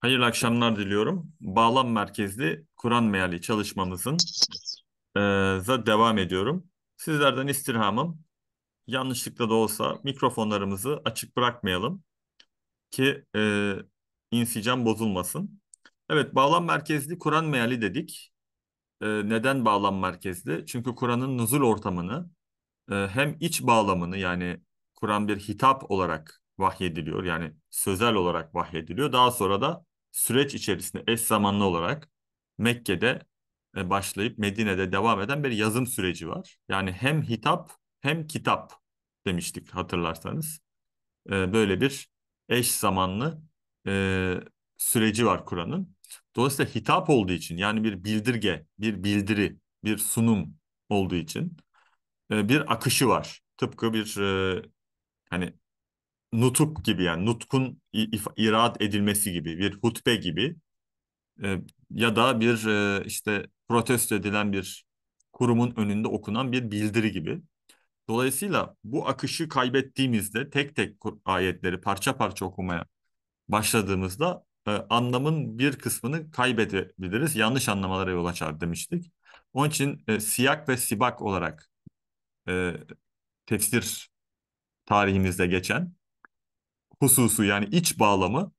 Hayırlı akşamlar diliyorum. Bağlam merkezli Kur'an meali çalışmamızın e, za devam ediyorum. Sizlerden istirhamım yanlışlıkla da olsa mikrofonlarımızı açık bırakmayalım ki e, insicam bozulmasın. Evet bağlam merkezli Kur'an meali dedik. E, neden bağlam merkezli? Çünkü Kur'an'ın nuzul ortamını e, hem iç bağlamını yani Kur'an bir hitap olarak vahyediliyor. Yani sözel olarak vahyediliyor. Daha sonra da süreç içerisinde eş zamanlı olarak Mekke'de e, başlayıp Medine'de devam eden bir yazım süreci var. Yani hem hitap hem kitap demiştik hatırlarsanız. E, böyle bir eş zamanlı e, süreci var Kur'an'ın. Dolayısıyla hitap olduğu için yani bir bildirge, bir bildiri, bir sunum olduğu için bir akışı var. Tıpkı bir hani nutuk gibi yani nutkun irad edilmesi gibi bir hutbe gibi e, ya da bir e, işte protesto edilen bir kurumun önünde okunan bir bildiri gibi. Dolayısıyla bu akışı kaybettiğimizde tek tek ayetleri parça parça okumaya başladığımızda e, anlamın bir kısmını kaybedebiliriz. Yanlış anlamalara yol açar demiştik. Onun için e, siyak ve sibak olarak e, tefsir tarihimizde geçen hususu yani iç bağlamı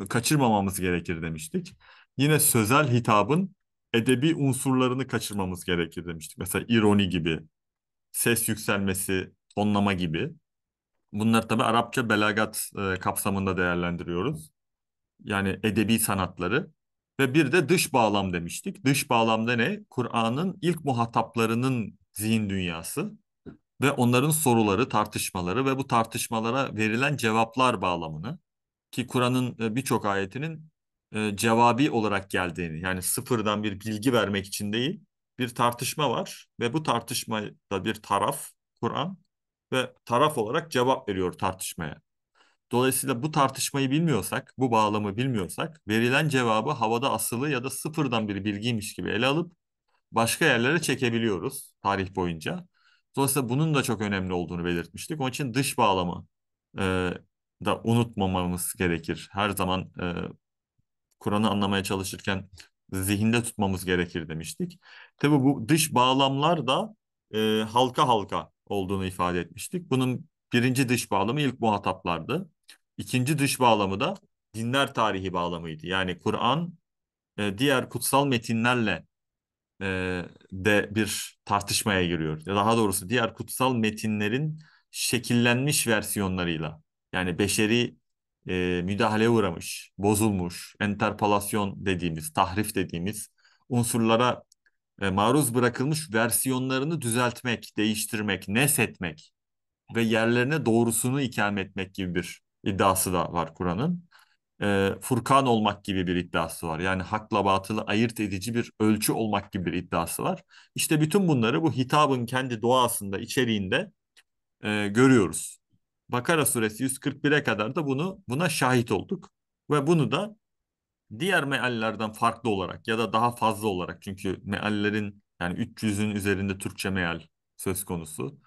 e, kaçırmamamız gerekir demiştik. Yine sözel hitabın edebi unsurlarını kaçırmamız gerekir demiştik. Mesela ironi gibi, ses yükselmesi, tonlama gibi. bunlar tabi Arapça belagat e, kapsamında değerlendiriyoruz. Yani edebi sanatları ve bir de dış bağlam demiştik. Dış bağlamda ne? Kur'an'ın ilk muhataplarının zihin dünyası ve onların soruları, tartışmaları ve bu tartışmalara verilen cevaplar bağlamını ki Kur'an'ın e, birçok ayetinin e, cevabi olarak geldiğini yani sıfırdan bir bilgi vermek için değil bir tartışma var ve bu tartışmada bir taraf Kur'an ve taraf olarak cevap veriyor tartışmaya. Dolayısıyla bu tartışmayı bilmiyorsak, bu bağlamı bilmiyorsak verilen cevabı havada asılı ya da sıfırdan bir bilgiymiş gibi ele alıp başka yerlere çekebiliyoruz tarih boyunca. Dolayısıyla bunun da çok önemli olduğunu belirtmiştik. Onun için dış bağlama e, da unutmamamız gerekir. Her zaman e, Kur'an'ı anlamaya çalışırken zihinde tutmamız gerekir demiştik. Tabii bu dış bağlamlar da e, halka halka olduğunu ifade etmiştik. Bunun birinci dış bağlamı ilk muhataplardı. İkinci dış bağlamı da dinler tarihi bağlamıydı. Yani Kur'an e, diğer kutsal metinlerle e, de bir tartışmaya giriyor. Daha doğrusu diğer kutsal metinlerin şekillenmiş versiyonlarıyla yani beşeri e, müdahaleye uğramış, bozulmuş, enterpolasyon dediğimiz, tahrif dediğimiz unsurlara e, maruz bırakılmış versiyonlarını düzeltmek, değiştirmek, nesetmek ve yerlerine doğrusunu ikame etmek gibi bir iddiası da var Kur'an'ın e, Furkan olmak gibi bir iddiası var. Yani hakla batılı ayırt edici bir ölçü olmak gibi bir iddiası var. İşte bütün bunları bu hitabın kendi doğasında, içeriğinde e, görüyoruz. Bakara suresi 141'e kadar da bunu buna şahit olduk ve bunu da diğer meallerden farklı olarak ya da daha fazla olarak çünkü meallerin yani 300'ün üzerinde Türkçe meal söz konusu.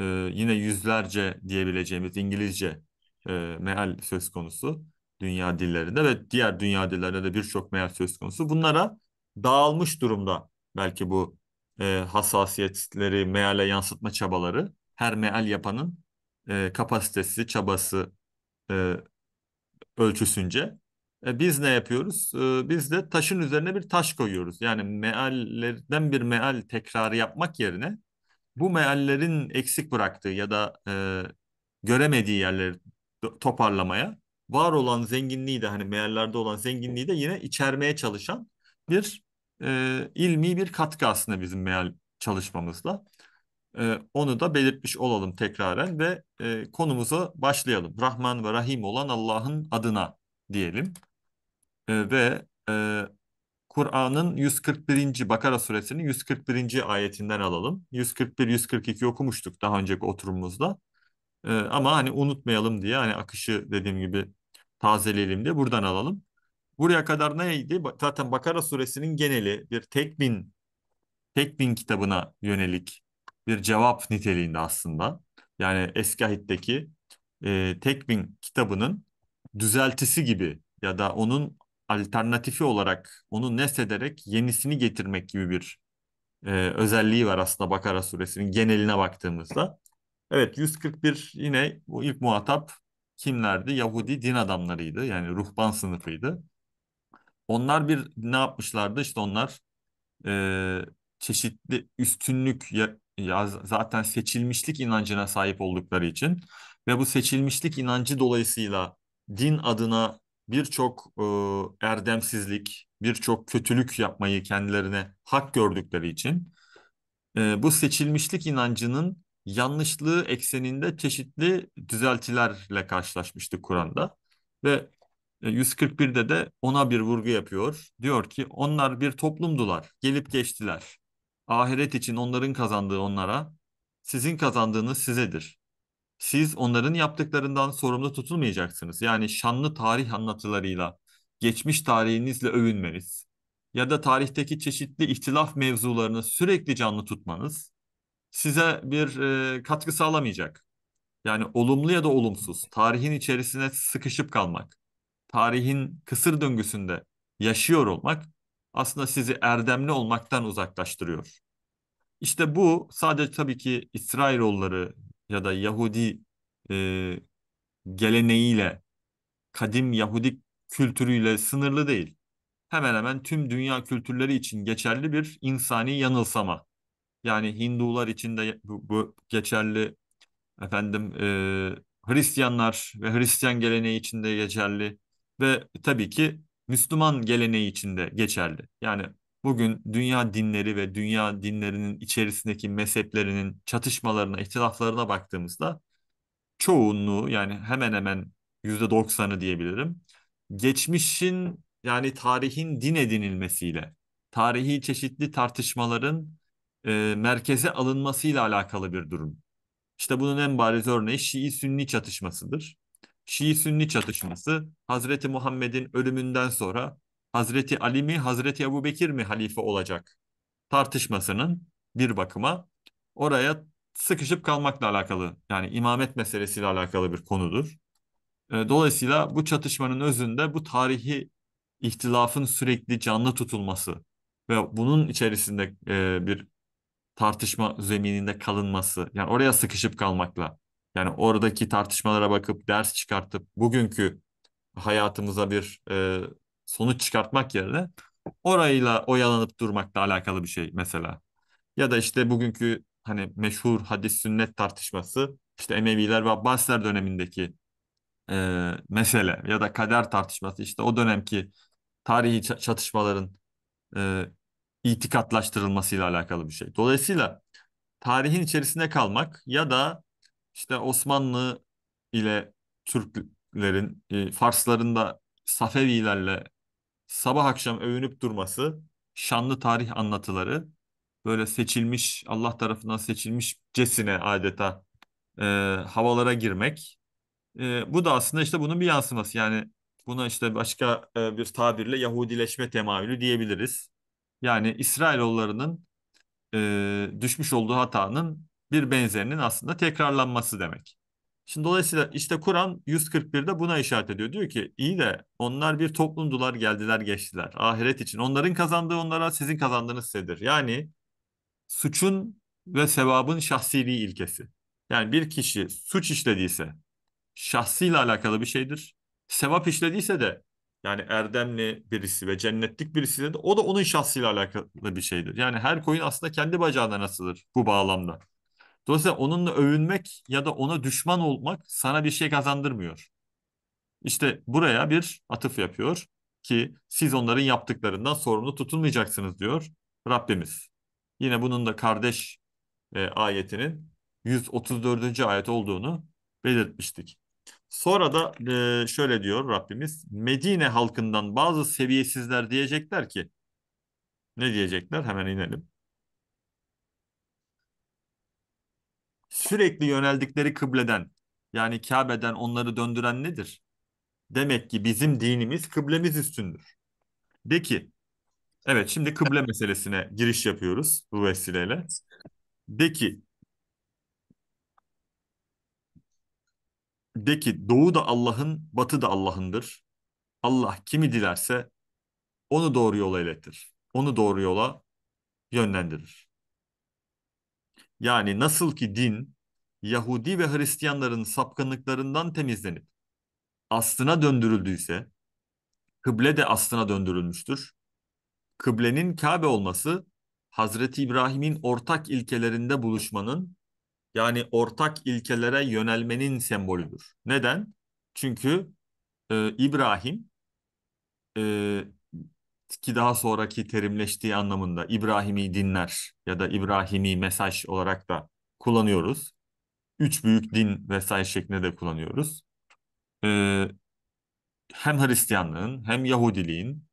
Ee, yine yüzlerce diyebileceğimiz İngilizce e, meal söz konusu dünya dillerinde ve diğer dünya dillerinde de birçok meal söz konusu. Bunlara dağılmış durumda belki bu e, hassasiyetleri meale yansıtma çabaları her meal yapanın e, kapasitesi, çabası e, ölçüsünce. E, biz ne yapıyoruz? E, biz de taşın üzerine bir taş koyuyoruz. Yani meallerden bir meal tekrarı yapmak yerine bu meallerin eksik bıraktığı ya da e, göremediği yerleri toparlamaya var olan zenginliği de hani meallerde olan zenginliği de yine içermeye çalışan bir e, ilmi bir katkı aslında bizim meal çalışmamızla. E, onu da belirtmiş olalım tekraren ve e, konumuza başlayalım. Rahman ve Rahim olan Allah'ın adına diyelim. E, ve e, Kur'an'ın 141. Bakara suresinin 141. ayetinden alalım. 141-142 okumuştuk daha önceki oturumumuzda. E, ama hani unutmayalım diye hani akışı dediğim gibi tazeleyelim de buradan alalım. Buraya kadar neydi? Zaten Bakara suresinin geneli bir tekmin tekmin kitabına yönelik bir cevap niteliğinde aslında. Yani Eskahit'teki e, tekmin kitabının düzeltisi gibi ya da onun alternatifi olarak onu nesederek yenisini getirmek gibi bir e, özelliği var aslında Bakara suresinin geneline baktığımızda. Evet 141 yine bu ilk muhatap kimlerdi? Yahudi din adamlarıydı. Yani ruhban sınıfıydı. Onlar bir ne yapmışlardı? İşte onlar e, çeşitli üstünlük ya, ya zaten seçilmişlik inancına sahip oldukları için ve bu seçilmişlik inancı dolayısıyla din adına birçok e, erdemsizlik, birçok kötülük yapmayı kendilerine hak gördükleri için e, bu seçilmişlik inancının yanlışlığı ekseninde çeşitli düzeltilerle karşılaşmıştı Kur'an'da. Ve 141'de e, de ona bir vurgu yapıyor. Diyor ki onlar bir toplumdular, gelip geçtiler. Ahiret için onların kazandığı onlara, sizin kazandığınız sizedir. Siz onların yaptıklarından sorumlu tutulmayacaksınız. Yani şanlı tarih anlatılarıyla, geçmiş tarihinizle övünmeniz ya da tarihteki çeşitli ihtilaf mevzularını sürekli canlı tutmanız size bir e, katkı sağlamayacak. Yani olumlu ya da olumsuz tarihin içerisine sıkışıp kalmak, tarihin kısır döngüsünde yaşıyor olmak aslında sizi erdemli olmaktan uzaklaştırıyor. İşte bu sadece tabii ki İsrailoğulları ya da Yahudi e, geleneğiyle, kadim Yahudi kültürüyle sınırlı değil. Hemen hemen tüm dünya kültürleri için geçerli bir insani yanılsama yani Hindular için de bu, bu geçerli efendim e, Hristiyanlar ve Hristiyan geleneği için de geçerli ve tabii ki Müslüman geleneği için de geçerli. Yani bugün dünya dinleri ve dünya dinlerinin içerisindeki mezheplerinin çatışmalarına, ihtilaflarına baktığımızda çoğunluğu yani hemen hemen %90'ı diyebilirim. Geçmişin yani tarihin din edinilmesiyle, tarihi çeşitli tartışmaların e, merkeze alınmasıyla alakalı bir durum. İşte bunun en bariz örneği Şii-Sünni çatışmasıdır. Şii-Sünni çatışması Hazreti Muhammed'in ölümünden sonra Hazreti Ali mi Hazreti Ebu Bekir mi halife olacak tartışmasının bir bakıma oraya sıkışıp kalmakla alakalı yani imamet meselesiyle alakalı bir konudur. E, dolayısıyla bu çatışmanın özünde bu tarihi ihtilafın sürekli canlı tutulması ve bunun içerisinde e, bir tartışma zemininde kalınması yani oraya sıkışıp kalmakla yani oradaki tartışmalara bakıp ders çıkartıp bugünkü hayatımıza bir e, sonuç çıkartmak yerine orayla oyalanıp durmakla alakalı bir şey mesela. Ya da işte bugünkü hani meşhur hadis sünnet tartışması işte Emeviler ve Abbasiler dönemindeki e, mesele ya da kader tartışması işte o dönemki tarihi çatışmaların e, itikatlaştırılmasıyla alakalı bir şey. Dolayısıyla tarihin içerisinde kalmak ya da işte Osmanlı ile Türklerin, e, Farsların da Safevilerle sabah akşam övünüp durması, şanlı tarih anlatıları böyle seçilmiş, Allah tarafından seçilmiş cesine adeta e, havalara girmek. E, bu da aslında işte bunun bir yansıması. Yani buna işte başka e, bir tabirle Yahudileşme temayülü diyebiliriz. Yani İsrailoğullarının e, düşmüş olduğu hatanın bir benzerinin aslında tekrarlanması demek. Şimdi dolayısıyla işte Kur'an 141'de buna işaret ediyor. Diyor ki iyi de onlar bir toplumdular geldiler geçtiler ahiret için. Onların kazandığı onlara sizin kazandığınız sizedir. Yani suçun ve sevabın şahsiliği ilkesi. Yani bir kişi suç işlediyse şahsıyla alakalı bir şeydir. Sevap işlediyse de yani erdemli birisi ve cennetlik birisi de o da onun şahsıyla alakalı bir şeydir. Yani her koyun aslında kendi bacağından asılır bu bağlamda. Dolayısıyla onunla övünmek ya da ona düşman olmak sana bir şey kazandırmıyor. İşte buraya bir atıf yapıyor ki siz onların yaptıklarından sorumlu tutulmayacaksınız diyor Rabbimiz. Yine bunun da kardeş e, ayetinin 134. ayet olduğunu belirtmiştik. Sonra da e, şöyle diyor Rabbimiz. Medine halkından bazı seviyesizler diyecekler ki ne diyecekler? Hemen inelim. Sürekli yöneldikleri kıbleden yani Kabe'den onları döndüren nedir? Demek ki bizim dinimiz kıblemiz üstündür. De ki evet şimdi kıble meselesine giriş yapıyoruz bu vesileyle. De ki de ki doğu da Allah'ın, batı da Allah'ındır. Allah kimi dilerse onu doğru yola iletir. Onu doğru yola yönlendirir. Yani nasıl ki din Yahudi ve Hristiyanların sapkınlıklarından temizlenip aslına döndürüldüyse kıble de aslına döndürülmüştür. Kıblenin Kabe olması Hazreti İbrahim'in ortak ilkelerinde buluşmanın yani ortak ilkelere yönelmenin sembolüdür. Neden? Çünkü e, İbrahim e, ki daha sonraki terimleştiği anlamında İbrahimi dinler ya da İbrahimi mesaj olarak da kullanıyoruz. Üç büyük din vesaire şeklinde de kullanıyoruz. E, hem Hristiyanlığın hem Yahudiliğin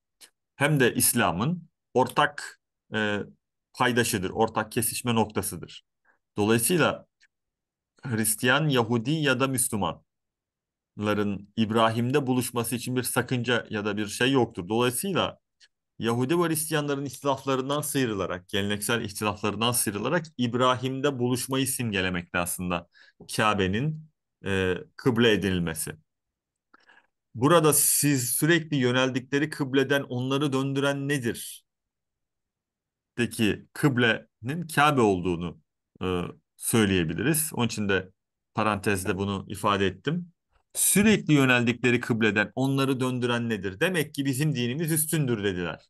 hem de İslam'ın ortak e, paydaşıdır, ortak kesişme noktasıdır. Dolayısıyla Hristiyan, Yahudi ya da Müslümanların İbrahim'de buluşması için bir sakınca ya da bir şey yoktur. Dolayısıyla Yahudi ve Hristiyanların ihtilaflarından sıyrılarak, geleneksel ihtilaflarından sıyrılarak İbrahim'de buluşmayı simgelemekte aslında Kabe'nin e, kıble edinilmesi. Burada siz sürekli yöneldikleri kıbleden onları döndüren nedir? Deki kıblenin Kabe olduğunu e, söyleyebiliriz. Onun için de parantezde bunu ifade ettim. Sürekli yöneldikleri kıbleden onları döndüren nedir? Demek ki bizim dinimiz üstündür dediler.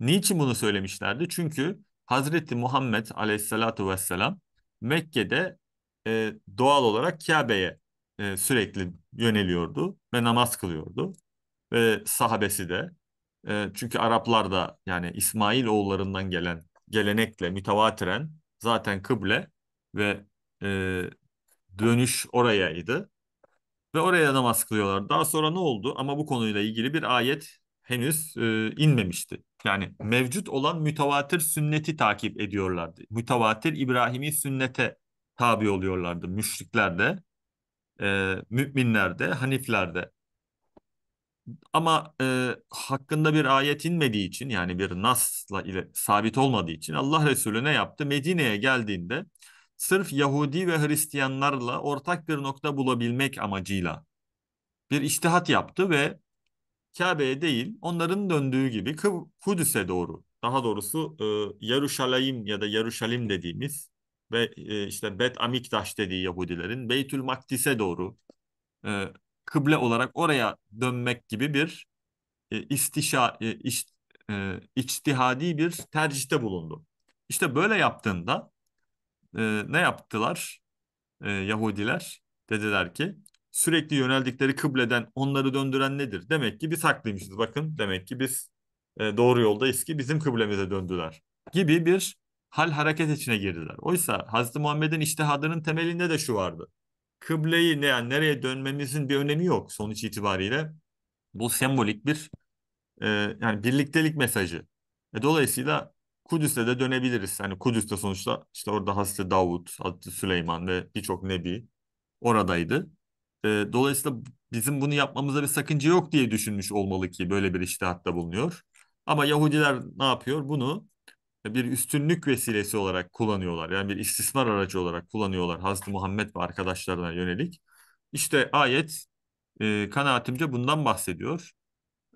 Niçin bunu söylemişlerdi? Çünkü Hazreti Muhammed aleyhissalatu vesselam Mekke'de e, doğal olarak Kabe'ye e, sürekli yöneliyordu ve namaz kılıyordu. Ve sahabesi de e, çünkü Araplar da yani İsmail oğullarından gelen gelenekle mütevatiren zaten kıble ve e, dönüş orayaydı. Ve oraya namaz kılıyorlar. Daha sonra ne oldu? Ama bu konuyla ilgili bir ayet henüz e, inmemişti. Yani mevcut olan mütevatir sünneti takip ediyorlardı. Mütevatir İbrahim'i sünnete tabi oluyorlardı. Müşrikler de, e, müminler de, hanifler de. Ama e, hakkında bir ayet inmediği için yani bir nasla ile sabit olmadığı için Allah Resulü ne yaptı? Medine'ye geldiğinde sırf Yahudi ve Hristiyanlarla ortak bir nokta bulabilmek amacıyla bir iştihat yaptı ve Kabe'ye değil onların döndüğü gibi Kudüs'e doğru daha doğrusu e, Yeruşalayim ya da Yeruşalim dediğimiz ve e, işte Bet Amiktaş dediği Yahudilerin Beytül Makdis'e doğru e, kıble olarak oraya dönmek gibi bir e, istişa e, iş, e, içtihadi bir tercihte bulundu. İşte böyle yaptığında e, ne yaptılar e, Yahudiler? Dediler ki sürekli yöneldikleri kıbleden onları döndüren nedir? Demek ki biz haklıymışız bakın demek ki biz e, doğru yoldayız ki bizim kıblemize döndüler gibi bir hal hareket içine girdiler. Oysa Hazreti Muhammed'in iştihadının temelinde de şu vardı kıbleyi ne yani nereye dönmemizin bir önemi yok sonuç itibariyle. Bu sembolik bir e, yani birliktelik mesajı. E, dolayısıyla Kudüs'e de dönebiliriz. Hani Kudüs'te sonuçta işte orada Hazreti Davut, Hazreti Süleyman ve birçok nebi oradaydı. E, dolayısıyla bizim bunu yapmamıza bir sakınca yok diye düşünmüş olmalı ki böyle bir iştihatta bulunuyor. Ama Yahudiler ne yapıyor? Bunu bir üstünlük vesilesi olarak kullanıyorlar. Yani bir istismar aracı olarak kullanıyorlar Hazreti Muhammed ve arkadaşlarına yönelik. İşte ayet e, kanaatimce bundan bahsediyor.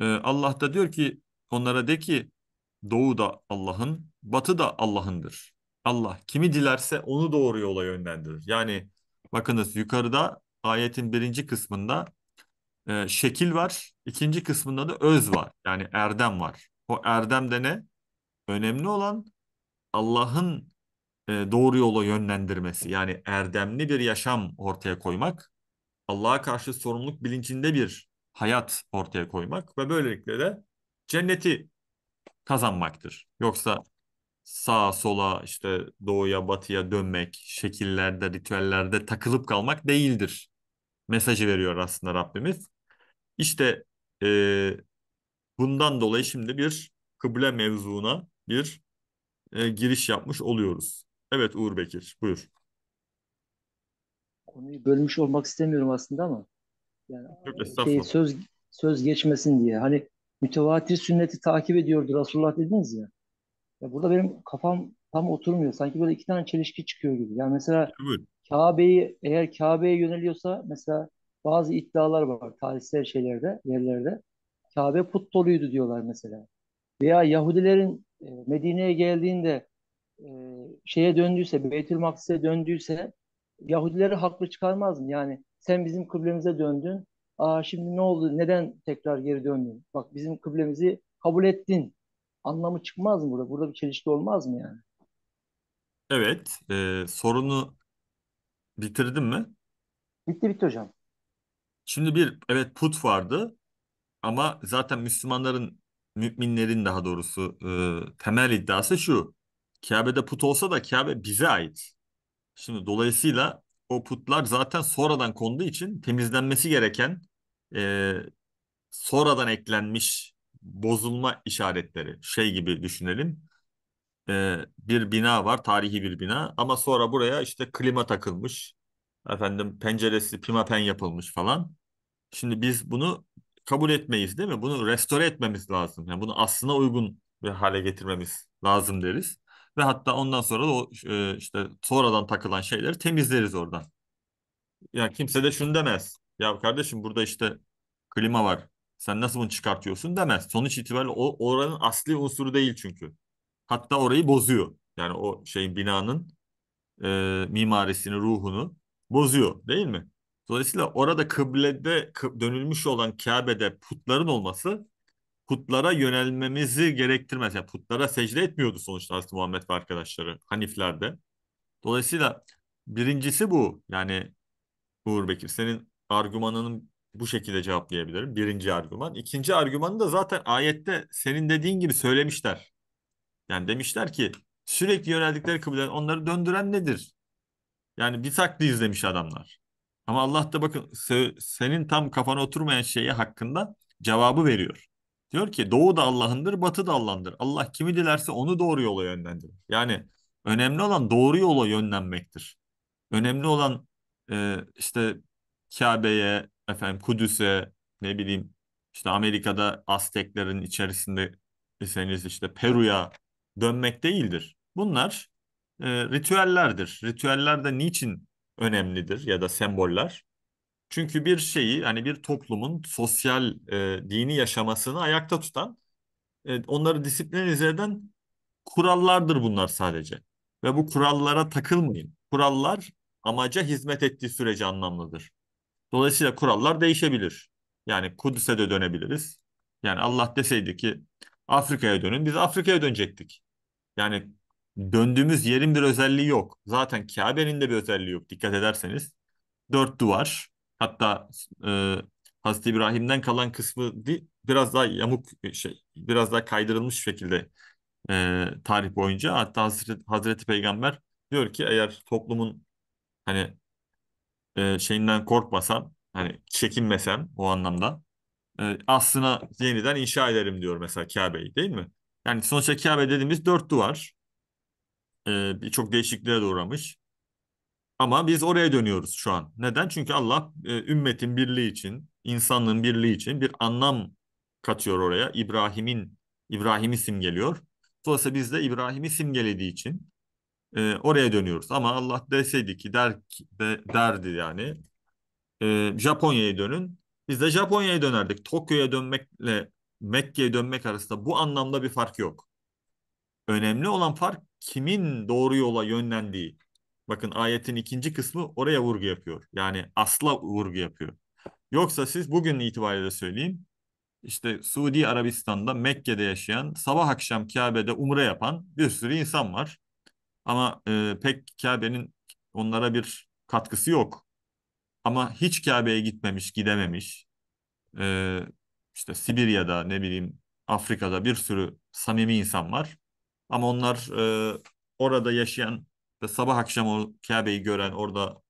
E, Allah da diyor ki onlara de ki doğu da Allah'ın, batı da Allah'ındır. Allah kimi dilerse onu doğru yola yönlendirir. Yani bakınız yukarıda ayetin birinci kısmında e, şekil var, ikinci kısmında da öz var. Yani erdem var. O erdem de ne? Önemli olan Allah'ın e, doğru yola yönlendirmesi. Yani erdemli bir yaşam ortaya koymak. Allah'a karşı sorumluluk bilincinde bir hayat ortaya koymak ve böylelikle de cenneti kazanmaktır. Yoksa sağa sola işte doğuya batıya dönmek, şekillerde, ritüellerde takılıp kalmak değildir. Mesajı veriyor aslında Rabbimiz. İşte e, bundan dolayı şimdi bir kıble mevzuna bir e, giriş yapmış oluyoruz. Evet Uğur Bekir, buyur. Konuyu bölmüş olmak istemiyorum aslında ama yani Çok şey, söz söz geçmesin diye. Hani mütevatir sünneti takip ediyordu Resulullah dediniz ya. ya. Burada benim kafam tam oturmuyor. Sanki böyle iki tane çelişki çıkıyor gibi. Yani mesela evet. Kabe'yi eğer Kabe'ye yöneliyorsa mesela bazı iddialar var tarihsel şeylerde, yerlerde. Kabe put doluydu diyorlar mesela. Veya Yahudilerin ee, Medine'ye geldiğinde e, şeye döndüyse, Beytül Maksis'e döndüyse Yahudileri haklı çıkarmazdın. Yani sen bizim kıblemize döndün. Aa şimdi ne oldu? Neden tekrar geri döndün? Bak bizim kıblemizi kabul ettin. Anlamı çıkmaz mı burada? Burada bir çelişki olmaz mı yani? Evet. E, sorunu bitirdin mi? Bitti bitti hocam. Şimdi bir evet put vardı ama zaten Müslümanların müminlerin daha doğrusu e, temel iddiası şu. Kabe'de put olsa da Kabe bize ait. Şimdi dolayısıyla o putlar zaten sonradan konduğu için temizlenmesi gereken e, sonradan eklenmiş bozulma işaretleri şey gibi düşünelim. E, bir bina var, tarihi bir bina ama sonra buraya işte klima takılmış. Efendim penceresi pimapen yapılmış falan. Şimdi biz bunu kabul etmeyiz değil mi? Bunu restore etmemiz lazım. Yani bunu aslına uygun bir hale getirmemiz lazım deriz. Ve hatta ondan sonra da o e, işte sonradan takılan şeyleri temizleriz oradan. Ya yani kimse de şunu demez. Ya kardeşim burada işte klima var. Sen nasıl bunu çıkartıyorsun demez. Sonuç itibariyle o oranın asli unsuru değil çünkü. Hatta orayı bozuyor. Yani o şeyin binanın e, mimarisini, ruhunu bozuyor değil mi? Dolayısıyla orada kıblede dönülmüş olan Kabe'de putların olması putlara yönelmemizi gerektirmez. Yani putlara secde etmiyordu sonuçta Hazreti Muhammed ve arkadaşları Hanifler'de. Dolayısıyla birincisi bu. Yani Uğur Bekir senin argümanını bu şekilde cevaplayabilirim. Birinci argüman. İkinci argümanı da zaten ayette senin dediğin gibi söylemişler. Yani demişler ki sürekli yöneldikleri kıbleden onları döndüren nedir? Yani bir taktiği izlemiş adamlar. Ama Allah da bakın senin tam kafana oturmayan şeye hakkında cevabı veriyor. Diyor ki doğu da Allah'ındır, batı da Allah'ındır. Allah kimi dilerse onu doğru yola yönlendirir. Yani önemli olan doğru yola yönlenmektir. Önemli olan e, işte Kabe'ye, efendim Kudüs'e, ne bileyim işte Amerika'da Azteklerin içerisinde iseniz işte Peru'ya dönmek değildir. Bunlar e, ritüellerdir. Ritüeller de niçin önemlidir ya da semboller. Çünkü bir şeyi hani bir toplumun sosyal e, dini yaşamasını ayakta tutan e, onları disiplinize eden kurallardır bunlar sadece. Ve bu kurallara takılmayın. Kurallar amaca hizmet ettiği sürece anlamlıdır. Dolayısıyla kurallar değişebilir. Yani Kudüs'e de dönebiliriz. Yani Allah deseydi ki Afrika'ya dönün biz Afrika'ya dönecektik. Yani döndüğümüz yerin bir özelliği yok. Zaten Kabe'nin de bir özelliği yok dikkat ederseniz. Dört duvar hatta e, Hazreti İbrahim'den kalan kısmı değil, biraz daha yamuk şey biraz daha kaydırılmış şekilde e, tarih boyunca hatta Hazreti, Hazreti Peygamber diyor ki eğer toplumun hani e, şeyinden korkmasam hani çekinmesem o anlamda e, aslına yeniden inşa ederim diyor mesela Kabe'yi değil mi? Yani sonuçta Kabe dediğimiz dört duvar e, birçok değişikliğe de uğramış. Ama biz oraya dönüyoruz şu an. Neden? Çünkü Allah e, ümmetin birliği için, insanlığın birliği için bir anlam katıyor oraya. İbrahim'in İbrahim'i simgeliyor. Dolayısıyla biz de İbrahim'i simgelediği için e, oraya dönüyoruz. Ama Allah deseydi ki der derdi yani e, Japonya'ya dönün. Biz de Japonya'ya dönerdik. Tokyo'ya dönmekle Mekke'ye dönmek arasında bu anlamda bir fark yok. Önemli olan fark kimin doğru yola yönlendiği. Bakın ayetin ikinci kısmı oraya vurgu yapıyor. Yani asla vurgu yapıyor. Yoksa siz bugün itibariyle söyleyeyim. İşte Suudi Arabistan'da Mekke'de yaşayan, sabah akşam Kabe'de umre yapan bir sürü insan var. Ama e, pek Kabe'nin onlara bir katkısı yok. Ama hiç Kabe'ye gitmemiş, gidememiş. E, işte Sibirya'da ne bileyim Afrika'da bir sürü samimi insan var. Ama onlar e, orada yaşayan ve sabah akşam o Kabe'yi gören, orada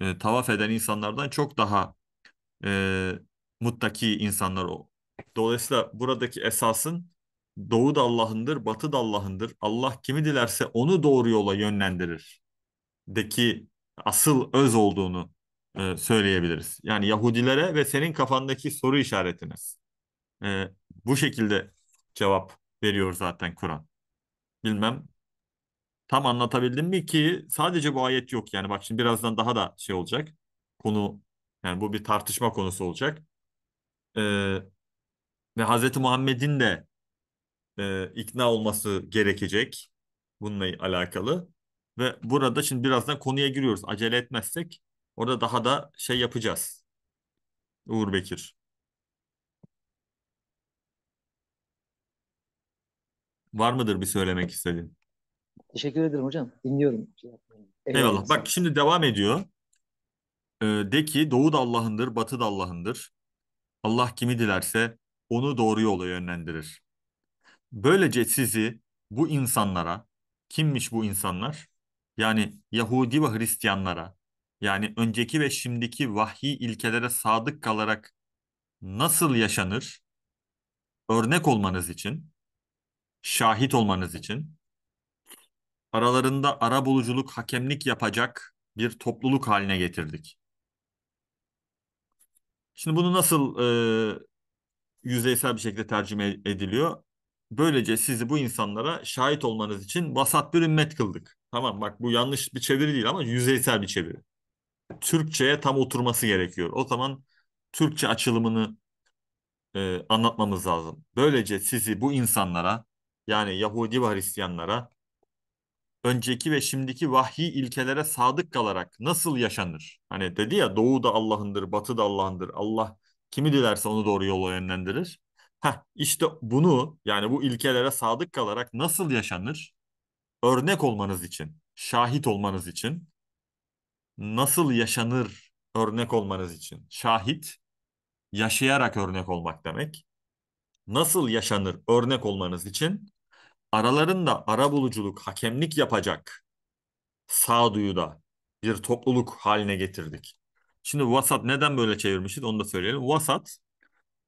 e, tavaf eden insanlardan çok daha e, muttaki insanlar o. Dolayısıyla buradaki esasın doğu da Allah'ındır, batı da Allah'ındır. Allah kimi dilerse onu doğru yola yönlendirir. Deki asıl öz olduğunu e, söyleyebiliriz. Yani Yahudilere ve senin kafandaki soru işaretiniz e, bu şekilde cevap veriyor zaten Kur'an bilmem. Tam anlatabildim mi ki sadece bu ayet yok yani bak şimdi birazdan daha da şey olacak. Konu yani bu bir tartışma konusu olacak. Ee, ve Hazreti Muhammed'in de e, ikna olması gerekecek bununla alakalı. Ve burada şimdi birazdan konuya giriyoruz. Acele etmezsek orada daha da şey yapacağız. Uğur Bekir. Var mıdır bir söylemek istediğin? Teşekkür ederim hocam. Dinliyorum. Şey Eyvallah. Bak şimdi devam ediyor. Ee, de ki doğu da Allah'ındır, batı da Allah'ındır. Allah kimi dilerse onu doğru yola yönlendirir. Böylece sizi bu insanlara, kimmiş bu insanlar? Yani Yahudi ve Hristiyanlara, yani önceki ve şimdiki vahyi ilkelere sadık kalarak nasıl yaşanır? Örnek olmanız için şahit olmanız için. Aralarında ara buluculuk, hakemlik yapacak bir topluluk haline getirdik. Şimdi bunu nasıl e, yüzeysel bir şekilde tercüme ediliyor? Böylece sizi bu insanlara şahit olmanız için vasat bir ümmet kıldık. Tamam bak bu yanlış bir çeviri değil ama yüzeysel bir çeviri. Türkçe'ye tam oturması gerekiyor. O zaman Türkçe açılımını e, anlatmamız lazım. Böylece sizi bu insanlara yani Yahudi ve Hristiyanlara önceki ve şimdiki vahyi ilkelere sadık kalarak nasıl yaşanır? Hani dedi ya doğu da Allah'ındır, batı da Allah'ındır. Allah kimi dilerse onu doğru yola yönlendirir. Heh, işte bunu yani bu ilkelere sadık kalarak nasıl yaşanır? Örnek olmanız için, şahit olmanız için, nasıl yaşanır örnek olmanız için. Şahit, yaşayarak örnek olmak demek. Nasıl yaşanır örnek olmanız için aralarında ara buluculuk, hakemlik yapacak sağduyuda bir topluluk haline getirdik. Şimdi vasat neden böyle çevirmişiz onu da söyleyelim. Vasat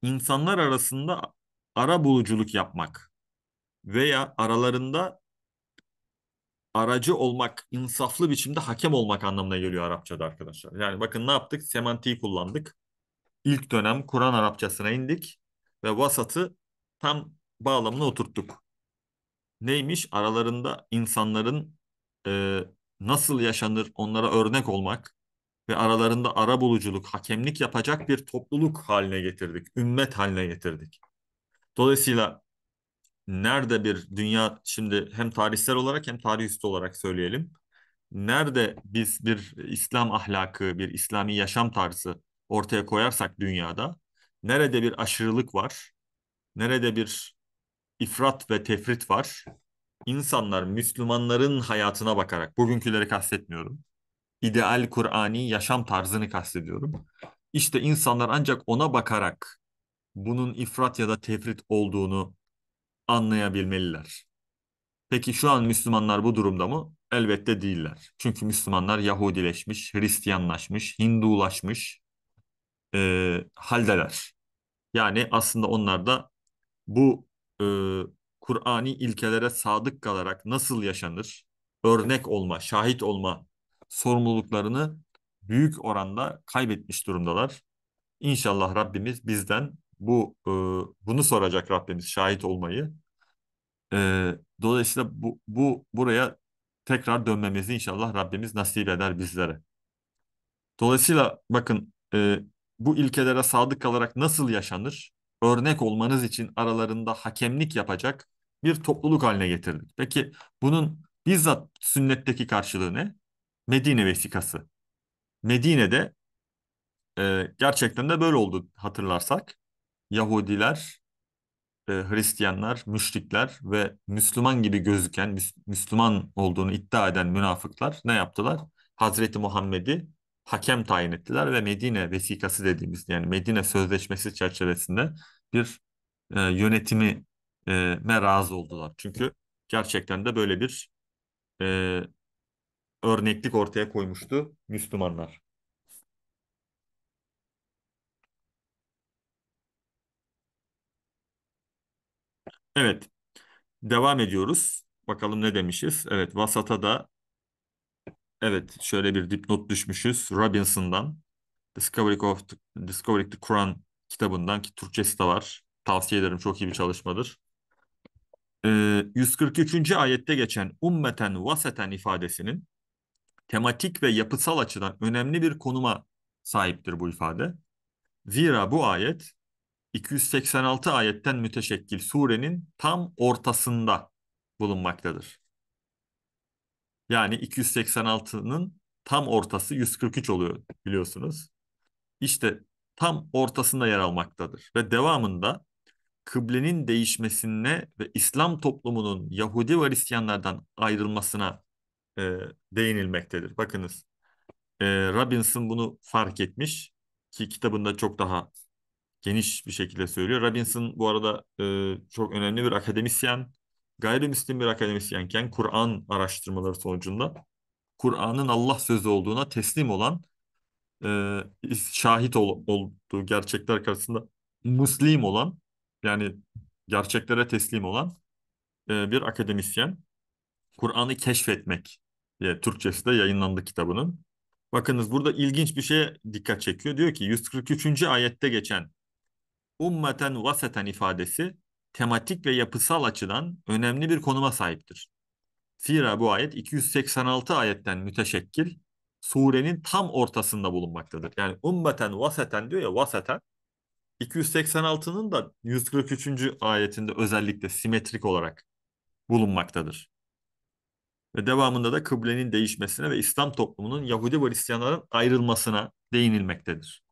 insanlar arasında ara buluculuk yapmak veya aralarında aracı olmak, insaflı biçimde hakem olmak anlamına geliyor Arapçada arkadaşlar. Yani bakın ne yaptık? Semantiği kullandık. İlk dönem Kur'an Arapçasına indik ve vasatı tam bağlamına oturttuk neymiş? Aralarında insanların e, nasıl yaşanır onlara örnek olmak ve aralarında ara buluculuk, hakemlik yapacak bir topluluk haline getirdik, ümmet haline getirdik. Dolayısıyla nerede bir dünya şimdi hem tarihsel olarak hem tarih üstü olarak söyleyelim. Nerede biz bir İslam ahlakı, bir İslami yaşam tarzı ortaya koyarsak dünyada, nerede bir aşırılık var, nerede bir ifrat ve tefrit var. İnsanlar Müslümanların hayatına bakarak, bugünküleri kastetmiyorum. İdeal Kur'ani yaşam tarzını kastediyorum. İşte insanlar ancak ona bakarak bunun ifrat ya da tefrit olduğunu anlayabilmeliler. Peki şu an Müslümanlar bu durumda mı? Elbette değiller. Çünkü Müslümanlar Yahudileşmiş, Hristiyanlaşmış, Hindulaşmış e, haldeler. Yani aslında onlar da bu e, Kur'ani ilkelere sadık kalarak nasıl yaşanır, örnek olma, şahit olma sorumluluklarını büyük oranda kaybetmiş durumdalar. İnşallah Rabbimiz bizden bu e, bunu soracak Rabbimiz şahit olmayı. E, dolayısıyla bu, bu buraya tekrar dönmemizi inşallah Rabbimiz nasip eder bizlere. Dolayısıyla bakın e, bu ilkelere sadık kalarak nasıl yaşanır? örnek olmanız için aralarında hakemlik yapacak bir topluluk haline getirdik. Peki bunun bizzat sünnetteki karşılığı ne? Medine vesikası. Medine'de e, gerçekten de böyle oldu hatırlarsak. Yahudiler, e, Hristiyanlar, müşrikler ve Müslüman gibi gözüken, Müslüman olduğunu iddia eden münafıklar ne yaptılar? Hazreti Muhammed'i hakem tayin ettiler ve Medine vesikası dediğimiz yani Medine Sözleşmesi çerçevesinde bir e, yönetimi e, razı oldular. Çünkü gerçekten de böyle bir e, örneklik ortaya koymuştu Müslümanlar. Evet. Devam ediyoruz. Bakalım ne demişiz? Evet, vasata da Evet, şöyle bir dipnot düşmüşüz. Robinson'dan. Discovery of the, Discovery the Quran kitabından ki Türkçesi de var. Tavsiye ederim. Çok iyi bir çalışmadır. Ee, 143. ayette geçen ummeten vaseten ifadesinin tematik ve yapısal açıdan önemli bir konuma sahiptir bu ifade. Zira bu ayet 286 ayetten müteşekkil surenin tam ortasında bulunmaktadır. Yani 286'nın tam ortası 143 oluyor biliyorsunuz. İşte tam ortasında yer almaktadır ve devamında kıblenin değişmesine ve İslam toplumunun Yahudi ve Hristiyanlardan ayrılmasına e, değinilmektedir. Bakınız e, Robinson bunu fark etmiş ki kitabında çok daha geniş bir şekilde söylüyor. Robinson bu arada e, çok önemli bir akademisyen gayrimüslim bir akademisyenken Kur'an araştırmaları sonucunda Kur'an'ın Allah sözü olduğuna teslim olan e, şahit ol, olduğu gerçekler karşısında Müslim olan yani gerçeklere teslim olan e, bir akademisyen Kur'an'ı keşfetmek diye Türkçesi de yayınlandı kitabının. Bakınız burada ilginç bir şeye dikkat çekiyor. Diyor ki 143. ayette geçen ummeten vaseten ifadesi tematik ve yapısal açıdan önemli bir konuma sahiptir. Zira bu ayet 286 ayetten müteşekkil surenin tam ortasında bulunmaktadır. Yani ummeten vaseten diyor ya vaseten 286'nın da 143. ayetinde özellikle simetrik olarak bulunmaktadır. Ve devamında da kıblenin değişmesine ve İslam toplumunun Yahudi ve Hristiyanların ayrılmasına değinilmektedir.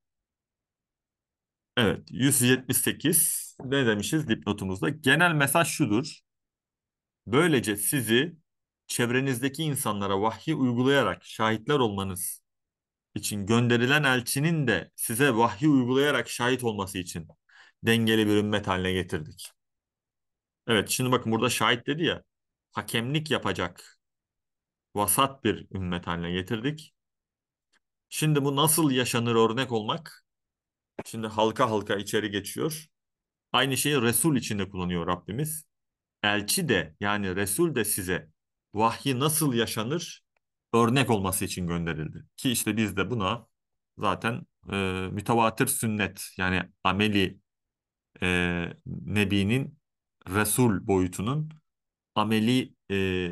Evet 178 ne demişiz dipnotumuzda? Genel mesaj şudur. Böylece sizi çevrenizdeki insanlara vahyi uygulayarak şahitler olmanız için gönderilen elçinin de size vahyi uygulayarak şahit olması için dengeli bir ümmet haline getirdik. Evet şimdi bakın burada şahit dedi ya hakemlik yapacak vasat bir ümmet haline getirdik. Şimdi bu nasıl yaşanır örnek olmak? Şimdi halka halka içeri geçiyor. Aynı şeyi Resul içinde kullanıyor Rabbimiz. Elçi de yani Resul de size vahyi nasıl yaşanır örnek olması için gönderildi. Ki işte biz de buna zaten e, mütevatir sünnet yani ameli e, Nebi'nin Resul boyutunun ameli e,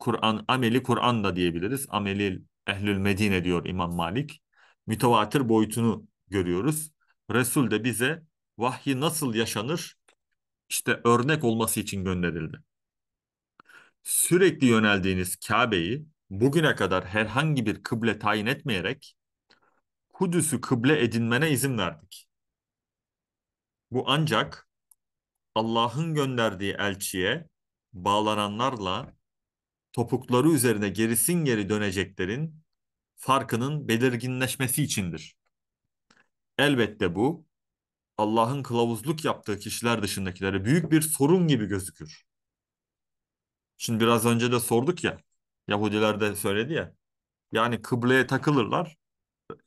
Kur'an ameli Kur'an da diyebiliriz. Ameli Ehlül Medine diyor İmam Malik. Mütevatir boyutunu görüyoruz. Resul de bize vahyi nasıl yaşanır işte örnek olması için gönderildi. Sürekli yöneldiğiniz Kabe'yi bugüne kadar herhangi bir kıble tayin etmeyerek Kudüs'ü kıble edinmene izin verdik. Bu ancak Allah'ın gönderdiği elçiye bağlananlarla topukları üzerine gerisin geri döneceklerin farkının belirginleşmesi içindir. Elbette bu Allah'ın kılavuzluk yaptığı kişiler dışındakilere büyük bir sorun gibi gözükür. Şimdi biraz önce de sorduk ya, Yahudiler de söyledi ya. Yani kıbleye takılırlar,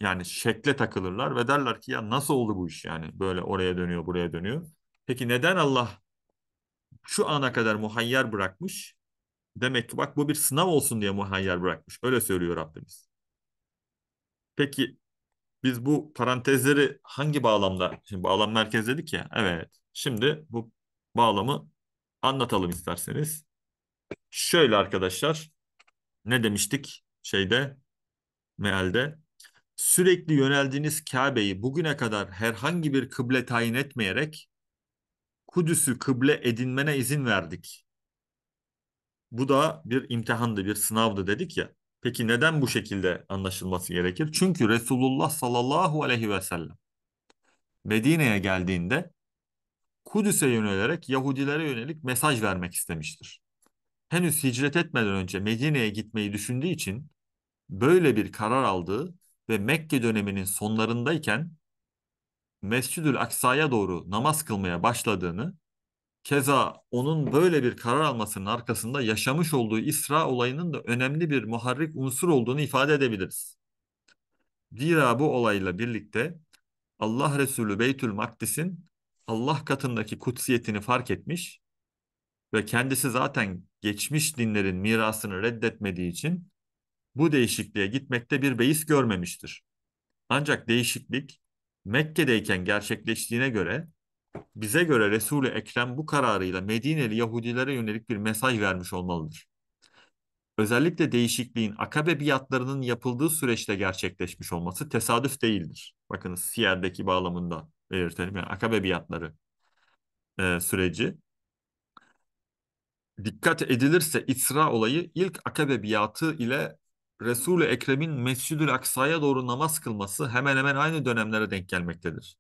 yani şekle takılırlar ve derler ki ya nasıl oldu bu iş yani böyle oraya dönüyor buraya dönüyor. Peki neden Allah şu ana kadar muhayyer bırakmış? Demek ki bak bu bir sınav olsun diye muhayyer bırakmış. Öyle söylüyor Rabbimiz. Peki biz bu parantezleri hangi bağlamda? Şimdi bağlam merkez dedik ya. Evet. Şimdi bu bağlamı anlatalım isterseniz. Şöyle arkadaşlar. Ne demiştik şeyde mealde? Sürekli yöneldiğiniz Kabe'yi bugüne kadar herhangi bir kıble tayin etmeyerek Kudüs'ü kıble edinmene izin verdik. Bu da bir imtihandı, bir sınavdı dedik ya. Peki neden bu şekilde anlaşılması gerekir? Çünkü Resulullah sallallahu aleyhi ve sellem Medine'ye geldiğinde Kudüs'e yönelerek Yahudilere yönelik mesaj vermek istemiştir. Henüz hicret etmeden önce Medine'ye gitmeyi düşündüğü için böyle bir karar aldığı ve Mekke döneminin sonlarındayken Mescid-ül Aksa'ya doğru namaz kılmaya başladığını Keza onun böyle bir karar almasının arkasında yaşamış olduğu İsra olayının da önemli bir muharrik unsur olduğunu ifade edebiliriz. Zira bu olayla birlikte Allah Resulü Beytül Makdis'in Allah katındaki kutsiyetini fark etmiş ve kendisi zaten geçmiş dinlerin mirasını reddetmediği için bu değişikliğe gitmekte bir beis görmemiştir. Ancak değişiklik Mekke'deyken gerçekleştiğine göre bize göre Resul-i Ekrem bu kararıyla Medineli Yahudilere yönelik bir mesaj vermiş olmalıdır. Özellikle değişikliğin akabe biatlarının yapıldığı süreçte gerçekleşmiş olması tesadüf değildir. Bakınız Siyer'deki bağlamında belirtelim. Yani akabe biatları e, süreci. Dikkat edilirse İsra olayı ilk akabe biatı ile Resul-i Ekrem'in Mescid-ül Aksa'ya doğru namaz kılması hemen hemen aynı dönemlere denk gelmektedir.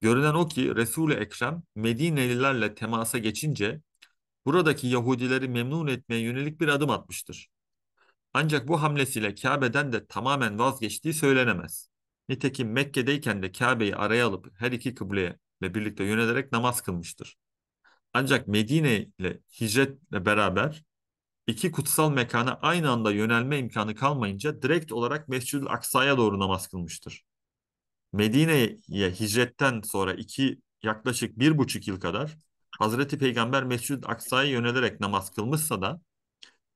Görünen o ki Resul-i Ekrem Medinelilerle temasa geçince buradaki Yahudileri memnun etmeye yönelik bir adım atmıştır. Ancak bu hamlesiyle Kabe'den de tamamen vazgeçtiği söylenemez. Nitekim Mekke'deyken de Kabe'yi araya alıp her iki kıbleye ve birlikte yönelerek namaz kılmıştır. Ancak Medine ile hicretle beraber iki kutsal mekana aynı anda yönelme imkanı kalmayınca direkt olarak Mescid-i Aksa'ya doğru namaz kılmıştır. Medine'ye hicretten sonra iki yaklaşık bir buçuk yıl kadar Hazreti Peygamber Mescid-i Aksa'ya yönelerek namaz kılmışsa da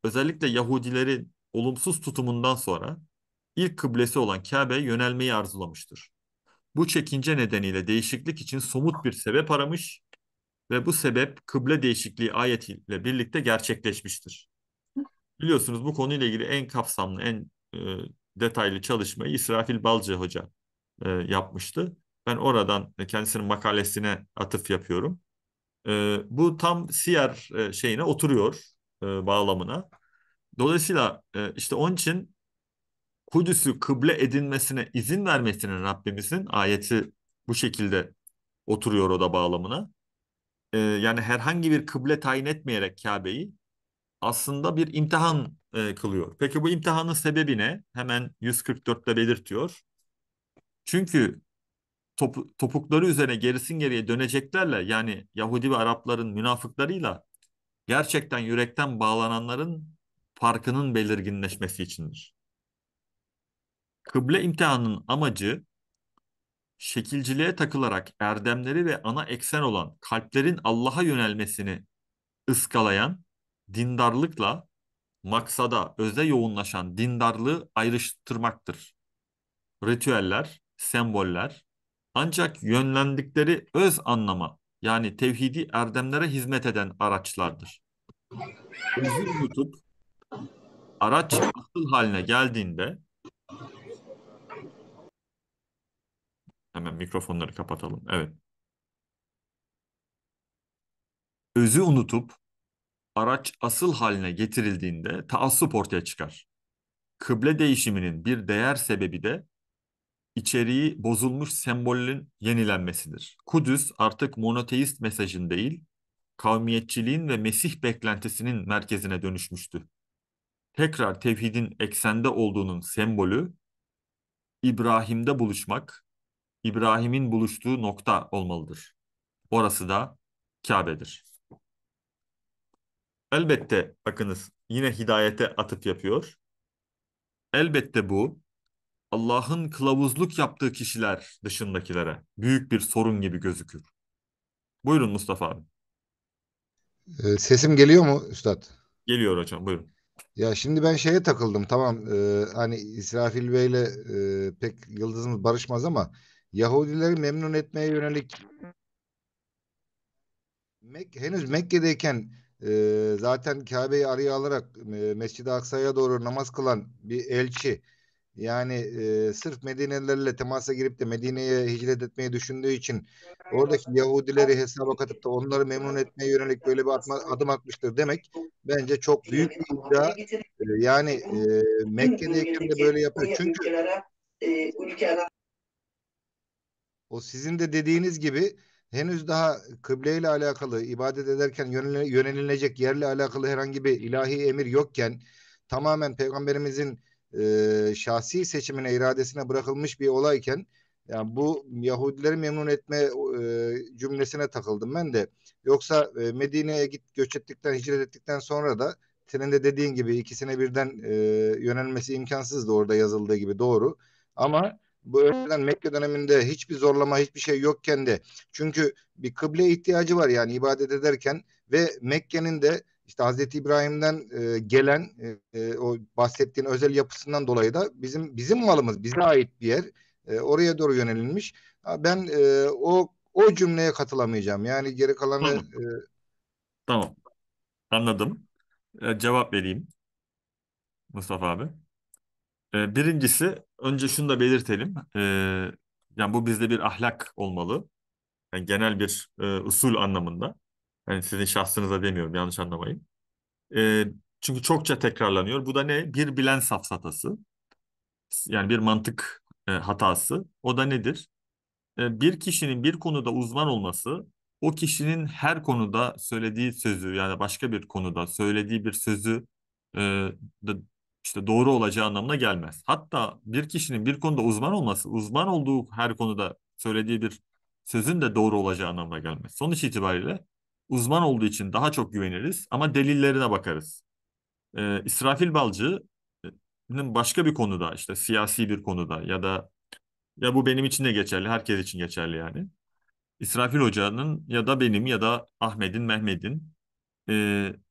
özellikle Yahudilerin olumsuz tutumundan sonra ilk kıblesi olan Kabe'ye yönelmeyi arzulamıştır. Bu çekince nedeniyle değişiklik için somut bir sebep aramış ve bu sebep kıble değişikliği ayetiyle birlikte gerçekleşmiştir. Biliyorsunuz bu konuyla ilgili en kapsamlı, en e, detaylı çalışmayı İsrafil Balcı Hoca e, yapmıştı. Ben oradan e, kendisinin makalesine atıf yapıyorum. E, bu tam siyer e, şeyine oturuyor e, bağlamına. Dolayısıyla e, işte onun için Kudüs'ü kıble edinmesine izin vermesine Rabbimizin ayeti bu şekilde oturuyor o da bağlamına. E, yani herhangi bir kıble tayin etmeyerek Kabe'yi aslında bir imtihan e, kılıyor. Peki bu imtihanın sebebi ne? Hemen 144'te belirtiyor. Çünkü topu, topukları üzerine gerisin geriye döneceklerle yani Yahudi ve Arapların münafıklarıyla gerçekten yürekten bağlananların farkının belirginleşmesi içindir. Kıble imtihanının amacı şekilciliğe takılarak erdemleri ve ana eksen olan kalplerin Allah'a yönelmesini ıskalayan dindarlıkla maksada, öze yoğunlaşan dindarlığı ayrıştırmaktır. Ritüeller, semboller ancak yönlendikleri öz anlama yani tevhidi erdemlere hizmet eden araçlardır. Özü yutup araç asıl haline geldiğinde hemen mikrofonları kapatalım. Evet. Özü unutup araç asıl haline getirildiğinde taassup ortaya çıkar. Kıble değişiminin bir değer sebebi de içeriği bozulmuş sembolün yenilenmesidir. Kudüs artık monoteist mesajın değil, kavmiyetçiliğin ve Mesih beklentisinin merkezine dönüşmüştü. Tekrar tevhidin eksende olduğunun sembolü İbrahim'de buluşmak, İbrahim'in buluştuğu nokta olmalıdır. Orası da Kabe'dir. Elbette bakınız yine hidayete atıp yapıyor. Elbette bu Allah'ın kılavuzluk yaptığı kişiler dışındakilere büyük bir sorun gibi gözükür. Buyurun Mustafa abi. Ee, sesim geliyor mu Üstad? Geliyor hocam buyurun. Ya şimdi ben şeye takıldım tamam e, hani İsrafil Bey'le e, pek yıldızımız barışmaz ama Yahudileri memnun etmeye yönelik Mek henüz Mekke'deyken e, zaten Kabe'yi araya alarak e, Mescid-i Aksa'ya doğru namaz kılan bir elçi yani e, sırf Medinelilerle temasa girip de Medine'ye hicret etmeyi düşündüğü için oradaki Yahudileri hesaba katıp da onları memnun etmeye yönelik böyle bir atma, adım atmıştır demek bence çok büyük bir iddia. E, yani e, Mekke'deyken de böyle yapıyor. Çünkü o sizin de dediğiniz gibi henüz daha kıbleyle alakalı ibadet ederken yönelilecek yerle alakalı herhangi bir ilahi emir yokken tamamen peygamberimizin e, şahsi seçimine iradesine bırakılmış bir olayken yani bu Yahudileri memnun etme e, cümlesine takıldım ben de. Yoksa e, Medine'ye git göç ettikten, hicret ettikten sonra da senin de dediğin gibi ikisine birden e, yönelmesi imkansızdı orada yazıldığı gibi doğru. Ama bu önceden Mekke döneminde hiçbir zorlama hiçbir şey yokken de çünkü bir kıble ihtiyacı var yani ibadet ederken ve Mekke'nin de işte Hazreti İbrahim'den e, gelen e, e, o bahsettiğin özel yapısından dolayı da bizim bizim malımız bize ait bir yer. E, oraya doğru yönelilmiş. Ben e, o o cümleye katılamayacağım. Yani geri kalanı tamam. E... tamam. Anladım. E, cevap vereyim. Mustafa abi. E, birincisi önce şunu da belirtelim. E, yani bu bizde bir ahlak olmalı. Yani genel bir e, usul anlamında. Yani sizin şahsınıza demiyorum yanlış anlamayın. E, çünkü çokça tekrarlanıyor. Bu da ne? Bir bilen safsatası. Yani bir mantık e, hatası. O da nedir? E, bir kişinin bir konuda uzman olması o kişinin her konuda söylediği sözü yani başka bir konuda söylediği bir sözü e, da, işte doğru olacağı anlamına gelmez. Hatta bir kişinin bir konuda uzman olması, uzman olduğu her konuda söylediği bir sözün de doğru olacağı anlamına gelmez. Sonuç itibariyle uzman olduğu için daha çok güveniriz ama delillerine bakarız. Ee, İsrafil Balcı'nın e, başka bir konuda işte siyasi bir konuda ya da ya bu benim için de geçerli, herkes için geçerli yani. İsrafil Hoca'nın ya da benim ya da Ahmet'in, Mehmet'in e,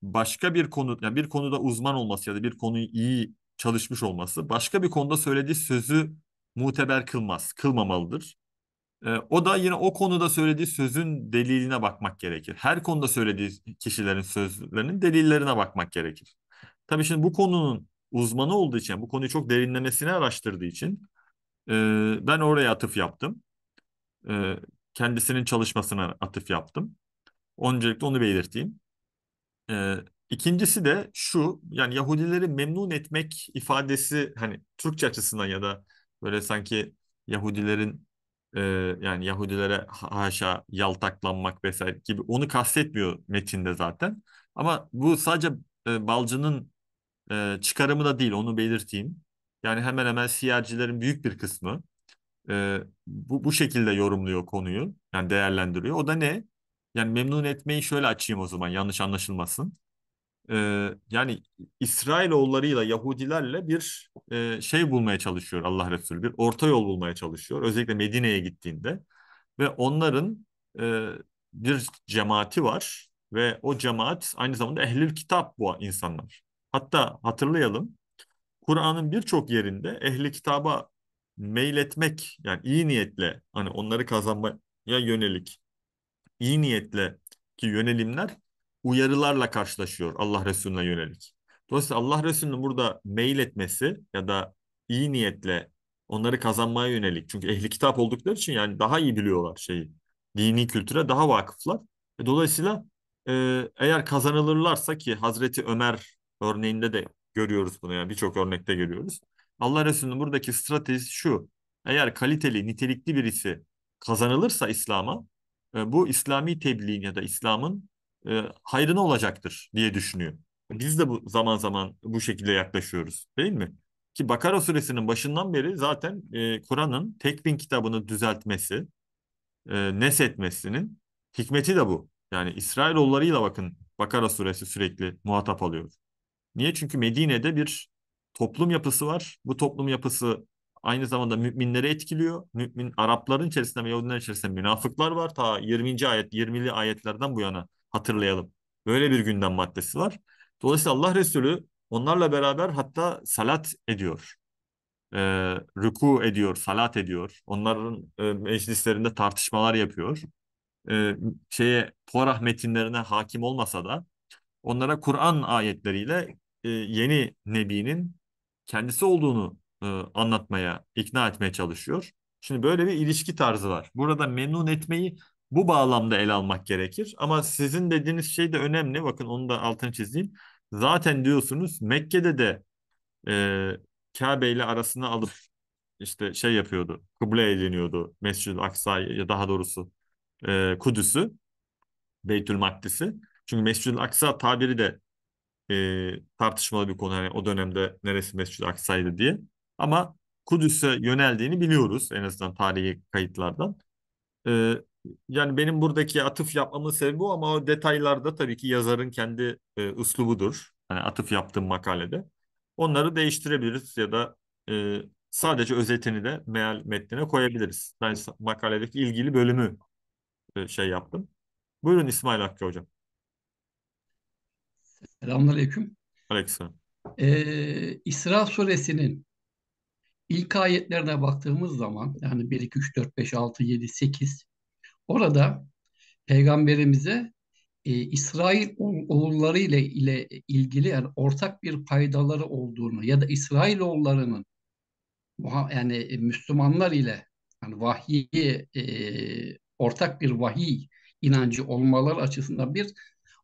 başka bir konu, yani bir konuda uzman olması ya da bir konuyu iyi çalışmış olması başka bir konuda söylediği sözü muteber kılmaz, kılmamalıdır. E, o da yine o konuda söylediği sözün deliline bakmak gerekir. Her konuda söylediği kişilerin sözlerinin delillerine bakmak gerekir. Tabii şimdi bu konunun uzmanı olduğu için, bu konuyu çok derinlemesine araştırdığı için e, ben oraya atıf yaptım. E, kendisinin çalışmasına atıf yaptım. Öncelikle onu belirteyim. E, İkincisi de şu yani Yahudileri memnun etmek ifadesi hani Türkçe açısından ya da böyle sanki Yahudilerin e, yani Yahudilere haşa yaltaklanmak vesaire gibi onu kastetmiyor metinde zaten. Ama bu sadece e, Balcı'nın e, çıkarımı da değil onu belirteyim. Yani hemen hemen siyercilerin büyük bir kısmı e, bu, bu şekilde yorumluyor konuyu yani değerlendiriyor. O da ne? Yani memnun etmeyi şöyle açayım o zaman yanlış anlaşılmasın e, yani İsrailoğullarıyla Yahudilerle bir e, şey bulmaya çalışıyor Allah Resulü. Bir orta yol bulmaya çalışıyor. Özellikle Medine'ye gittiğinde. Ve onların e, bir cemaati var. Ve o cemaat aynı zamanda ehlül kitap bu insanlar. Hatta hatırlayalım Kur'an'ın birçok yerinde ehli kitaba meyletmek yani iyi niyetle hani onları kazanmaya yönelik iyi niyetle ki yönelimler uyarılarla karşılaşıyor Allah Resulüne yönelik. Dolayısıyla Allah Resulü'nün burada mail etmesi ya da iyi niyetle onları kazanmaya yönelik. Çünkü ehli kitap oldukları için yani daha iyi biliyorlar şeyi. Dini kültüre daha vakıflar. E, dolayısıyla e, eğer kazanılırlarsa ki Hazreti Ömer örneğinde de görüyoruz bunu yani birçok örnekte görüyoruz. Allah Resulü'nün buradaki stratejisi şu. Eğer kaliteli, nitelikli birisi kazanılırsa İslam'a e, bu İslami tebliğin ya da İslam'ın e, hayrına olacaktır diye düşünüyor. Biz de bu zaman zaman bu şekilde yaklaşıyoruz değil mi? Ki Bakara suresinin başından beri zaten e, Kur'an'ın tekvin kitabını düzeltmesi, e, nesetmesinin hikmeti de bu. Yani İsrailoğullarıyla bakın Bakara suresi sürekli muhatap alıyor. Niye? Çünkü Medine'de bir toplum yapısı var. Bu toplum yapısı aynı zamanda müminleri etkiliyor. Mümin Arapların içerisinde ve Yahudilerin içerisinde münafıklar var. Ta 20. ayet, 20'li ayetlerden bu yana hatırlayalım. Böyle bir gündem maddesi var. Dolayısıyla Allah Resulü onlarla beraber hatta salat ediyor. E, ee, rüku ediyor, salat ediyor. Onların e, meclislerinde tartışmalar yapıyor. E, şeye Torah metinlerine hakim olmasa da onlara Kur'an ayetleriyle e, yeni nebinin kendisi olduğunu e, anlatmaya, ikna etmeye çalışıyor. Şimdi böyle bir ilişki tarzı var. Burada memnun etmeyi bu bağlamda ele almak gerekir. Ama sizin dediğiniz şey de önemli. Bakın onu da altını çizeyim. Zaten diyorsunuz Mekke'de de e, Kabe ile arasını alıp işte şey yapıyordu. Kıble ediniyordu Mescid-i Aksa'yı ya daha doğrusu e, Kudüs'ü. Beytül Maktisi. Çünkü Mescid-i Aksa tabiri de e, tartışmalı bir konu. Hani o dönemde neresi Mescid-i Aksa'ydı diye. Ama Kudüs'e yöneldiğini biliyoruz en azından tarihi kayıtlardan. E, yani benim buradaki atıf yapmamın sebebi bu ama o detaylarda tabii ki yazarın kendi e, üslubudur. Yani atıf yaptığım makalede. Onları değiştirebiliriz ya da e, sadece özetini de meal metnine koyabiliriz. Ben makaledeki ilgili bölümü e, şey yaptım. Buyurun İsmail Hakkı Hocam. Selamünaleyküm. Aleykümselam. Ee, İsra suresinin ilk ayetlerine baktığımız zaman yani 1, 2, 3, 4, 5, 6, 7, 8 Orada peygamberimize e, İsrail oğulları ile, ile ilgili yani ortak bir paydaları olduğunu ya da İsrail oğullarının yani e, Müslümanlar ile yani vahyi e, ortak bir vahiy inancı olmaları açısından bir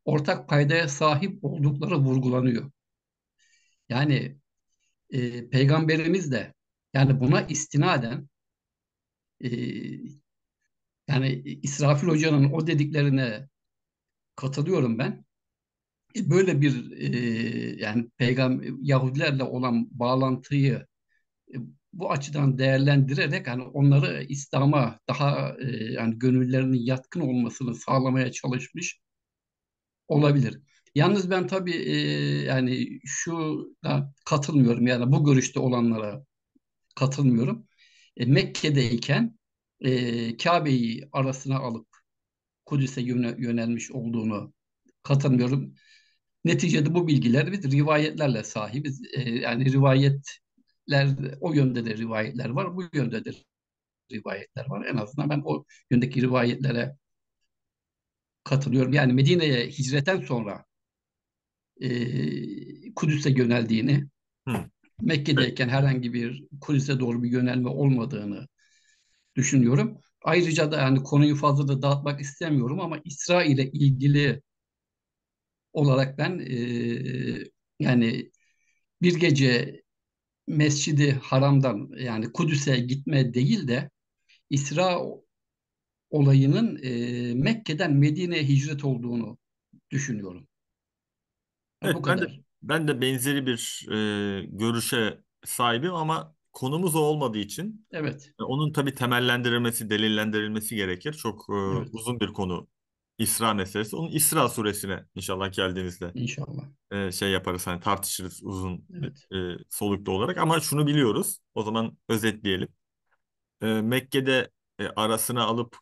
ortak paydaya sahip oldukları vurgulanıyor. Yani e, peygamberimiz de yani buna istinaden e, yani İsrafil Hoca'nın o dediklerine katılıyorum ben. E, böyle bir e, yani peygamber Yahudilerle olan bağlantıyı e, bu açıdan değerlendirerek hani onları İslam'a daha e, yani gönüllerinin yatkın olmasını sağlamaya çalışmış olabilir. Yalnız ben tabii e, yani şu da katılmıyorum yani bu görüşte olanlara katılmıyorum. E, Mekke'deyken e, Kabe'yi arasına alıp Kudüs'e yönelmiş olduğunu katılmıyorum. Neticede bu bilgiler biz rivayetlerle sahibiz. E, yani rivayetler o yönde de rivayetler var, bu yönde de rivayetler var. En azından ben o yöndeki rivayetlere katılıyorum. Yani Medine'ye hicretten sonra e, Kudüs'e yöneldiğini, Hı. Mekke'deyken herhangi bir Kudüs'e doğru bir yönelme olmadığını düşünüyorum. Ayrıca da yani konuyu fazla da dağıtmak istemiyorum ama İsra ile ilgili olarak ben e, yani bir gece Mescidi Haram'dan yani Kudüs'e gitme değil de İsra olayının e, Mekke'den Medine'ye hicret olduğunu düşünüyorum. Evet, Bu kadar. Ben de, ben de benzeri bir e, görüşe sahibim ama konumuz o olmadığı için evet. E, onun tabi temellendirilmesi, delillendirilmesi gerekir. Çok e, evet. uzun bir konu İsra meselesi. Onun İsra suresine inşallah geldiğinizde, inşallah e, şey yaparız hani tartışırız uzun evet. e, soluklu olarak ama şunu biliyoruz. O zaman özetleyelim. E, Mekke'de e, arasına alıp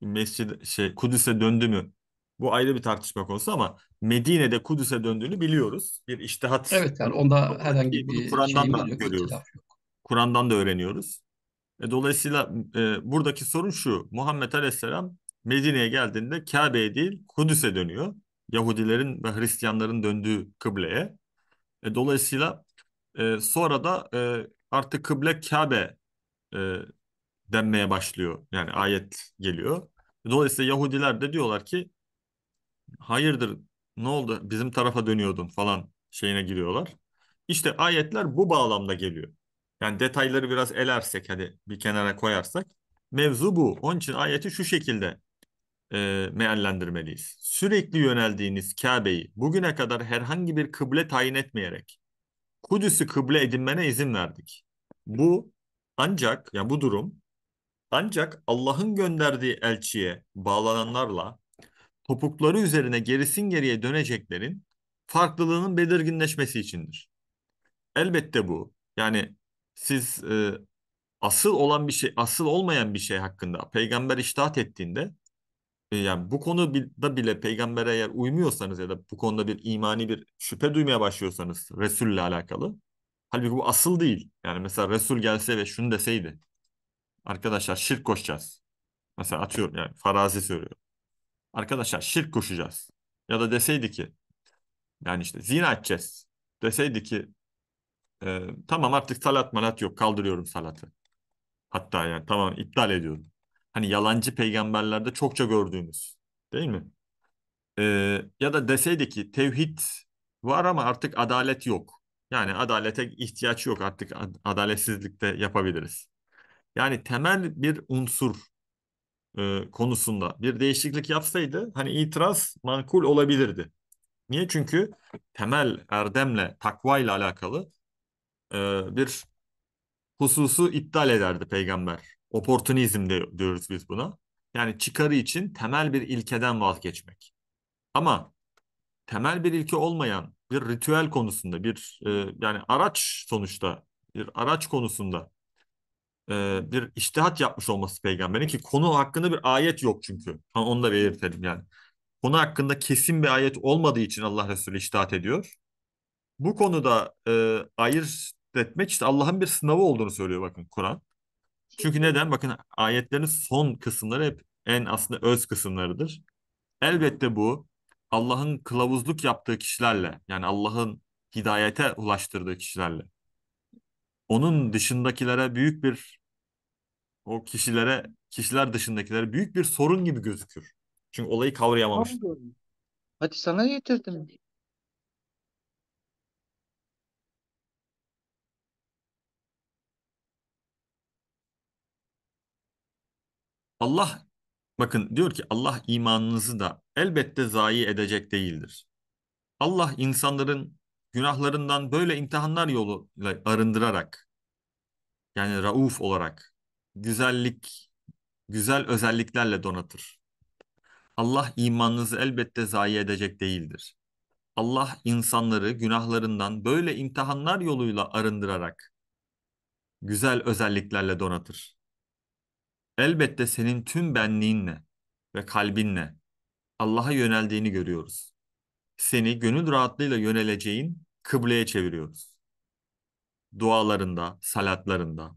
mescid şey Kudüs'e döndü mü? Bu ayrı bir tartışma konusu ama Medine'de Kudüs'e döndüğünü biliyoruz. Bir iştihat. Evet yani onda herhangi bir Kur'an'dan şey da görüyoruz. Kur'an'dan da öğreniyoruz. E, dolayısıyla e, buradaki sorun şu. Muhammed Aleyhisselam Medine'ye geldiğinde Kabe'ye değil Kudüs'e dönüyor. Yahudilerin ve Hristiyanların döndüğü kıbleye. E, dolayısıyla e, sonra da e, artık kıble Kabe e, denmeye başlıyor. Yani ayet geliyor. Dolayısıyla Yahudiler de diyorlar ki hayırdır ne oldu bizim tarafa dönüyordun falan şeyine giriyorlar. İşte ayetler bu bağlamda geliyor. Yani detayları biraz elersek hadi bir kenara koyarsak mevzu bu. Onun için ayeti şu şekilde e, meallendirmeliyiz. Sürekli yöneldiğiniz Kabe'yi bugüne kadar herhangi bir kıble tayin etmeyerek Kudüs'ü kıble edinmene izin verdik. Bu ancak yani bu durum ancak Allah'ın gönderdiği elçiye bağlananlarla topukları üzerine gerisin geriye döneceklerin farklılığının belirginleşmesi içindir. Elbette bu yani siz e, asıl olan bir şey, asıl olmayan bir şey hakkında peygamber iştahat ettiğinde e, yani bu konuda bile peygambere eğer uymuyorsanız ya da bu konuda bir imani bir şüphe duymaya başlıyorsanız Resul'le alakalı. Halbuki bu asıl değil. Yani mesela Resul gelse ve şunu deseydi. Arkadaşlar şirk koşacağız. Mesela atıyorum yani farazi söylüyorum. Arkadaşlar şirk koşacağız. Ya da deseydi ki yani işte zina edeceğiz. Deseydi ki e, tamam artık salat malat yok kaldırıyorum salatı. Hatta yani tamam iptal ediyorum. Hani yalancı peygamberlerde çokça gördüğümüz değil mi? E, ya da deseydi ki tevhid var ama artık adalet yok. Yani adalete ihtiyaç yok artık adaletsizlikte yapabiliriz. Yani temel bir unsur e, konusunda bir değişiklik yapsaydı hani itiraz makul olabilirdi. Niye? Çünkü temel erdemle, takvayla alakalı e, bir hususu iptal ederdi peygamber. Oportunizm de diyoruz biz buna. Yani çıkarı için temel bir ilkeden vazgeçmek. Ama temel bir ilke olmayan bir ritüel konusunda bir e, yani araç sonuçta bir araç konusunda e, bir iştihat yapmış olması peygamberin ki konu hakkında bir ayet yok çünkü. Ha, onu da belirtelim yani. Konu hakkında kesin bir ayet olmadığı için Allah Resulü iştihat ediyor. Bu konuda e, ayırt etmek işte Allah'ın bir sınavı olduğunu söylüyor bakın Kur'an. Çünkü neden? Bakın ayetlerin son kısımları hep en aslında öz kısımlarıdır. Elbette bu Allah'ın kılavuzluk yaptığı kişilerle yani Allah'ın hidayete ulaştırdığı kişilerle onun dışındakilere büyük bir o kişilere kişiler dışındakilere büyük bir sorun gibi gözükür. Çünkü olayı kavrayamamış. Hadi sana getirdim. Allah bakın diyor ki Allah imanınızı da elbette zayi edecek değildir. Allah insanların günahlarından böyle imtihanlar yoluyla arındırarak yani rauf olarak güzellik güzel özelliklerle donatır. Allah imanınızı elbette zayi edecek değildir. Allah insanları günahlarından böyle imtihanlar yoluyla arındırarak güzel özelliklerle donatır. Elbette senin tüm benliğinle ve kalbinle Allah'a yöneldiğini görüyoruz. Seni gönül rahatlığıyla yöneleceğin kıbleye çeviriyoruz. Dualarında, salatlarında,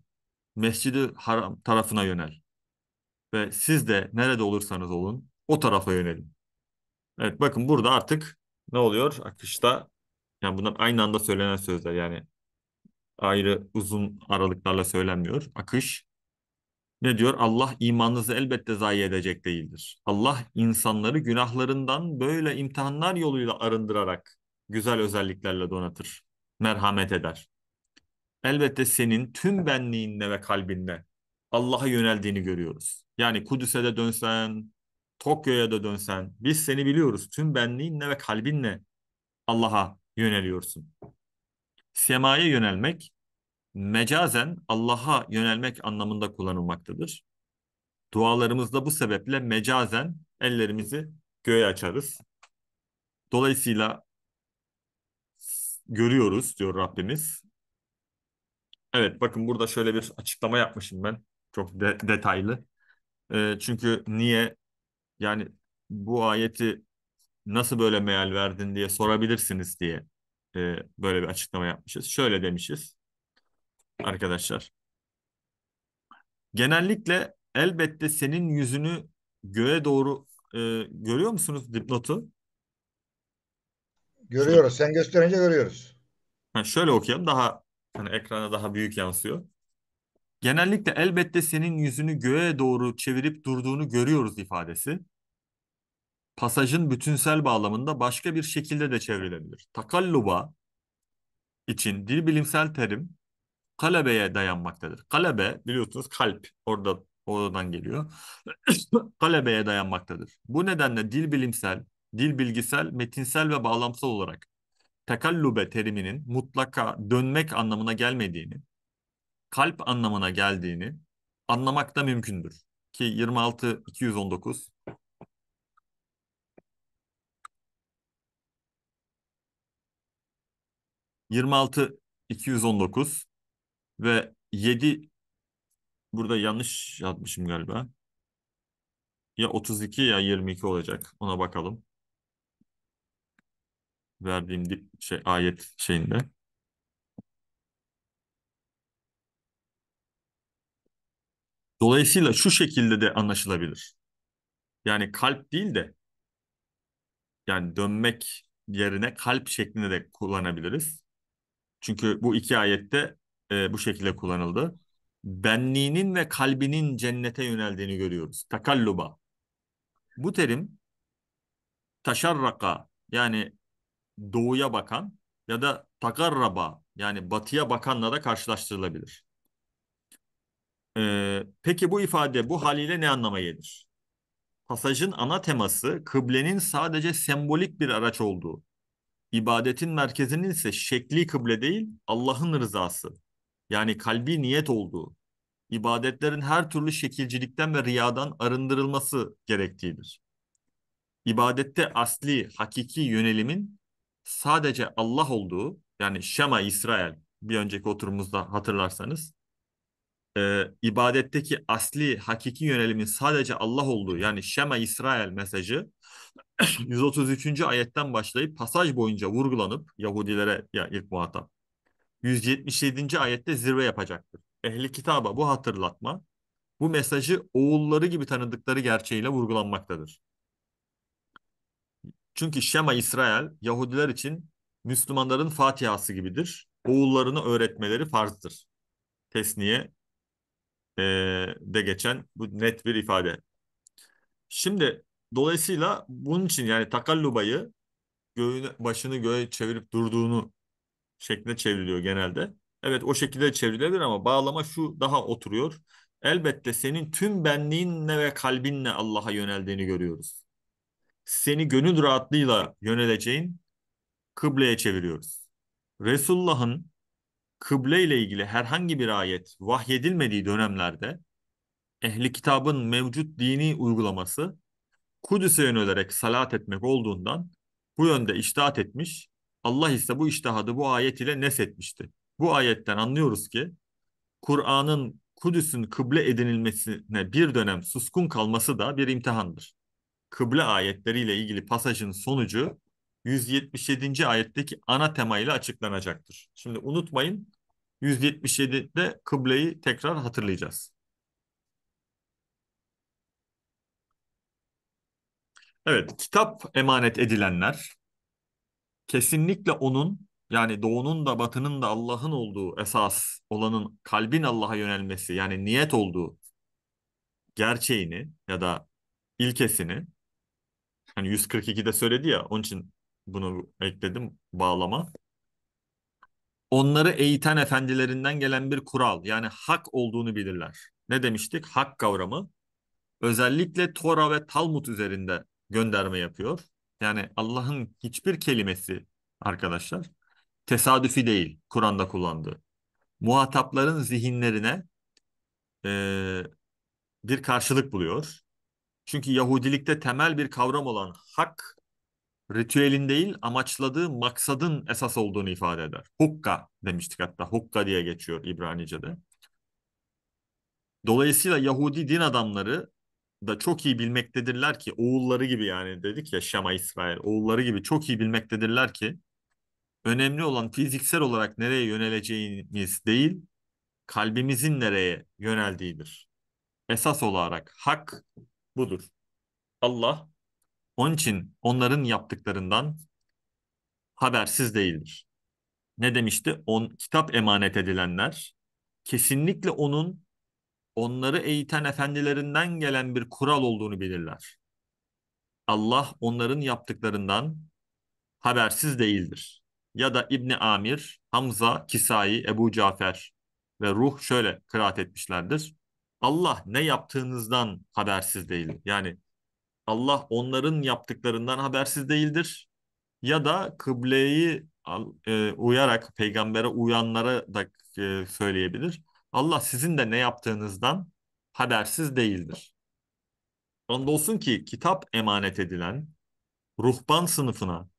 mescidi haram tarafına yönel. Ve siz de nerede olursanız olun o tarafa yönelin. Evet bakın burada artık ne oluyor? Akışta yani bunlar aynı anda söylenen sözler yani ayrı uzun aralıklarla söylenmiyor. Akış ne diyor? Allah imanınızı elbette zayi edecek değildir. Allah insanları günahlarından böyle imtihanlar yoluyla arındırarak güzel özelliklerle donatır. Merhamet eder. Elbette senin tüm benliğinle ve kalbinle Allah'a yöneldiğini görüyoruz. Yani Kudüs'e de dönsen, Tokyo'ya da dönsen biz seni biliyoruz. Tüm benliğinle ve kalbinle Allah'a yöneliyorsun. Semaya yönelmek mecazen Allah'a yönelmek anlamında kullanılmaktadır. Dualarımızda bu sebeple mecazen ellerimizi göğe açarız. Dolayısıyla görüyoruz diyor Rabbimiz. Evet bakın burada şöyle bir açıklama yapmışım ben. Çok de detaylı. E, çünkü niye yani bu ayeti nasıl böyle meal verdin diye sorabilirsiniz diye e, böyle bir açıklama yapmışız. Şöyle demişiz arkadaşlar. Genellikle elbette senin yüzünü göğe doğru e, görüyor musunuz dipnotu? Görüyoruz. Sen gösterince görüyoruz. Ha, şöyle okuyalım daha hani ekrana daha büyük yansıyor. Genellikle elbette senin yüzünü göğe doğru çevirip durduğunu görüyoruz ifadesi. Pasajın bütünsel bağlamında başka bir şekilde de çevrilebilir. Takalluba için dil bilimsel terim kalebeye dayanmaktadır. Kalebe biliyorsunuz kalp orada oradan geliyor. kalebeye dayanmaktadır. Bu nedenle dil bilimsel, dil bilgisel, metinsel ve bağlamsal olarak tekallube teriminin mutlaka dönmek anlamına gelmediğini, kalp anlamına geldiğini anlamak da mümkündür. Ki 26 219 26 219 ve 7 burada yanlış yapmışım galiba. Ya 32 ya 22 olacak. Ona bakalım. Verdiğim şey ayet şeyinde. Dolayısıyla şu şekilde de anlaşılabilir. Yani kalp değil de yani dönmek yerine kalp şeklinde de kullanabiliriz. Çünkü bu iki ayette e, bu şekilde kullanıldı. Benliğinin ve kalbinin cennete yöneldiğini görüyoruz. Takalluba. Bu terim taşarraka yani doğuya bakan ya da takarraba yani batıya bakanla da karşılaştırılabilir. Ee, peki bu ifade bu haliyle ne anlama gelir? Pasajın ana teması kıblenin sadece sembolik bir araç olduğu, İbadetin merkezinin ise şekli kıble değil Allah'ın rızası, yani kalbi niyet olduğu, ibadetlerin her türlü şekilcilikten ve riyadan arındırılması gerektiğidir. İbadette asli, hakiki yönelimin sadece Allah olduğu, yani Şema İsrail bir önceki oturumumuzda hatırlarsanız, e, ibadetteki asli, hakiki yönelimin sadece Allah olduğu, yani Şema İsrail mesajı 133. ayetten başlayıp pasaj boyunca vurgulanıp Yahudilere ya ilk muhatap 177. ayette zirve yapacaktır. Ehli kitaba bu hatırlatma, bu mesajı oğulları gibi tanıdıkları gerçeğiyle vurgulanmaktadır. Çünkü Şema İsrail, Yahudiler için Müslümanların Fatihası gibidir. Oğullarını öğretmeleri farzdır. Tesniye e, de geçen bu net bir ifade. Şimdi dolayısıyla bunun için yani takallubayı göğüne, başını göğe çevirip durduğunu şeklinde çevriliyor genelde. Evet o şekilde çevrilebilir ama bağlama şu daha oturuyor. Elbette senin tüm benliğinle ve kalbinle Allah'a yöneldiğini görüyoruz. Seni gönül rahatlığıyla yöneleceğin kıbleye çeviriyoruz. Resulullah'ın kıble ile ilgili herhangi bir ayet vahyedilmediği dönemlerde ehli kitabın mevcut dini uygulaması Kudüs'e yönelerek salat etmek olduğundan bu yönde iştahat etmiş Allah ise bu iştihadı bu ayet ile nesetmişti. Bu ayetten anlıyoruz ki Kur'an'ın Kudüs'ün kıble edinilmesine bir dönem suskun kalması da bir imtihandır. Kıble ayetleriyle ilgili pasajın sonucu 177. ayetteki ana temayla açıklanacaktır. Şimdi unutmayın 177'de kıbleyi tekrar hatırlayacağız. Evet, kitap emanet edilenler kesinlikle onun yani doğunun da batının da Allah'ın olduğu esas olanın kalbin Allah'a yönelmesi yani niyet olduğu gerçeğini ya da ilkesini hani 142'de söyledi ya onun için bunu ekledim bağlama. Onları eğiten efendilerinden gelen bir kural yani hak olduğunu bilirler. Ne demiştik? Hak kavramı özellikle Tora ve Talmud üzerinde gönderme yapıyor. Yani Allah'ın hiçbir kelimesi arkadaşlar tesadüfi değil Kur'an'da kullandığı. Muhatapların zihinlerine e, bir karşılık buluyor. Çünkü Yahudilikte temel bir kavram olan hak ritüelin değil amaçladığı maksadın esas olduğunu ifade eder. Hukka demiştik hatta hukka diye geçiyor İbranice'de. Dolayısıyla Yahudi din adamları da çok iyi bilmektedirler ki oğulları gibi yani dedik ya Şema İsrail oğulları gibi çok iyi bilmektedirler ki önemli olan fiziksel olarak nereye yöneleceğimiz değil kalbimizin nereye yöneldiğidir. Esas olarak hak budur. Allah onun için onların yaptıklarından habersiz değildir. Ne demişti? On kitap emanet edilenler kesinlikle onun onları eğiten efendilerinden gelen bir kural olduğunu bilirler. Allah onların yaptıklarından habersiz değildir. Ya da İbni Amir, Hamza, Kisai, Ebu Cafer ve Ruh şöyle kıraat etmişlerdir. Allah ne yaptığınızdan habersiz değildir. Yani Allah onların yaptıklarından habersiz değildir. Ya da kıbleyi e, uyarak peygambere uyanlara da e, söyleyebilir. Allah sizin de ne yaptığınızdan habersiz değildir. Andolsun ki kitap emanet edilen ruhban sınıfına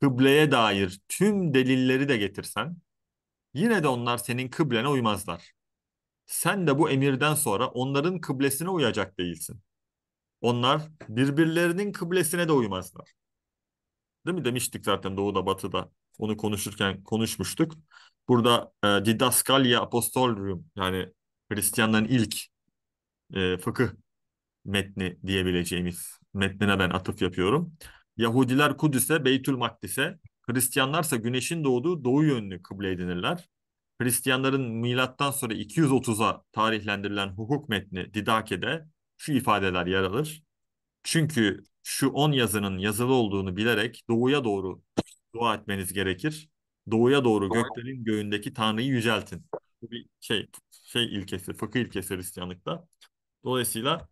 kıbleye dair tüm delilleri de getirsen yine de onlar senin kıblene uymazlar. Sen de bu emirden sonra onların kıblesine uyacak değilsin. Onlar birbirlerinin kıblesine de uymazlar. Değil mi? Demiştik zaten doğuda batıda onu konuşurken konuşmuştuk. Burada e, Didaskalia Apostolium yani Hristiyanların ilk e, fıkıh metni diyebileceğimiz metnine ben atıf yapıyorum. Yahudiler Kudüs'e, Beytül Makdis'e, Hristiyanlarsa güneşin doğduğu doğu yönlü kıble edinirler. Hristiyanların milattan sonra 230'a tarihlendirilen hukuk metni Didake'de şu ifadeler yer alır. Çünkü şu 10 yazının yazılı olduğunu bilerek doğuya doğru dua etmeniz gerekir. Doğuya doğru göklerin göğündeki Tanrı'yı yüceltin. Bu bir şey, şey ilkesi, fıkıh ilkesi Hristiyanlıkta. Dolayısıyla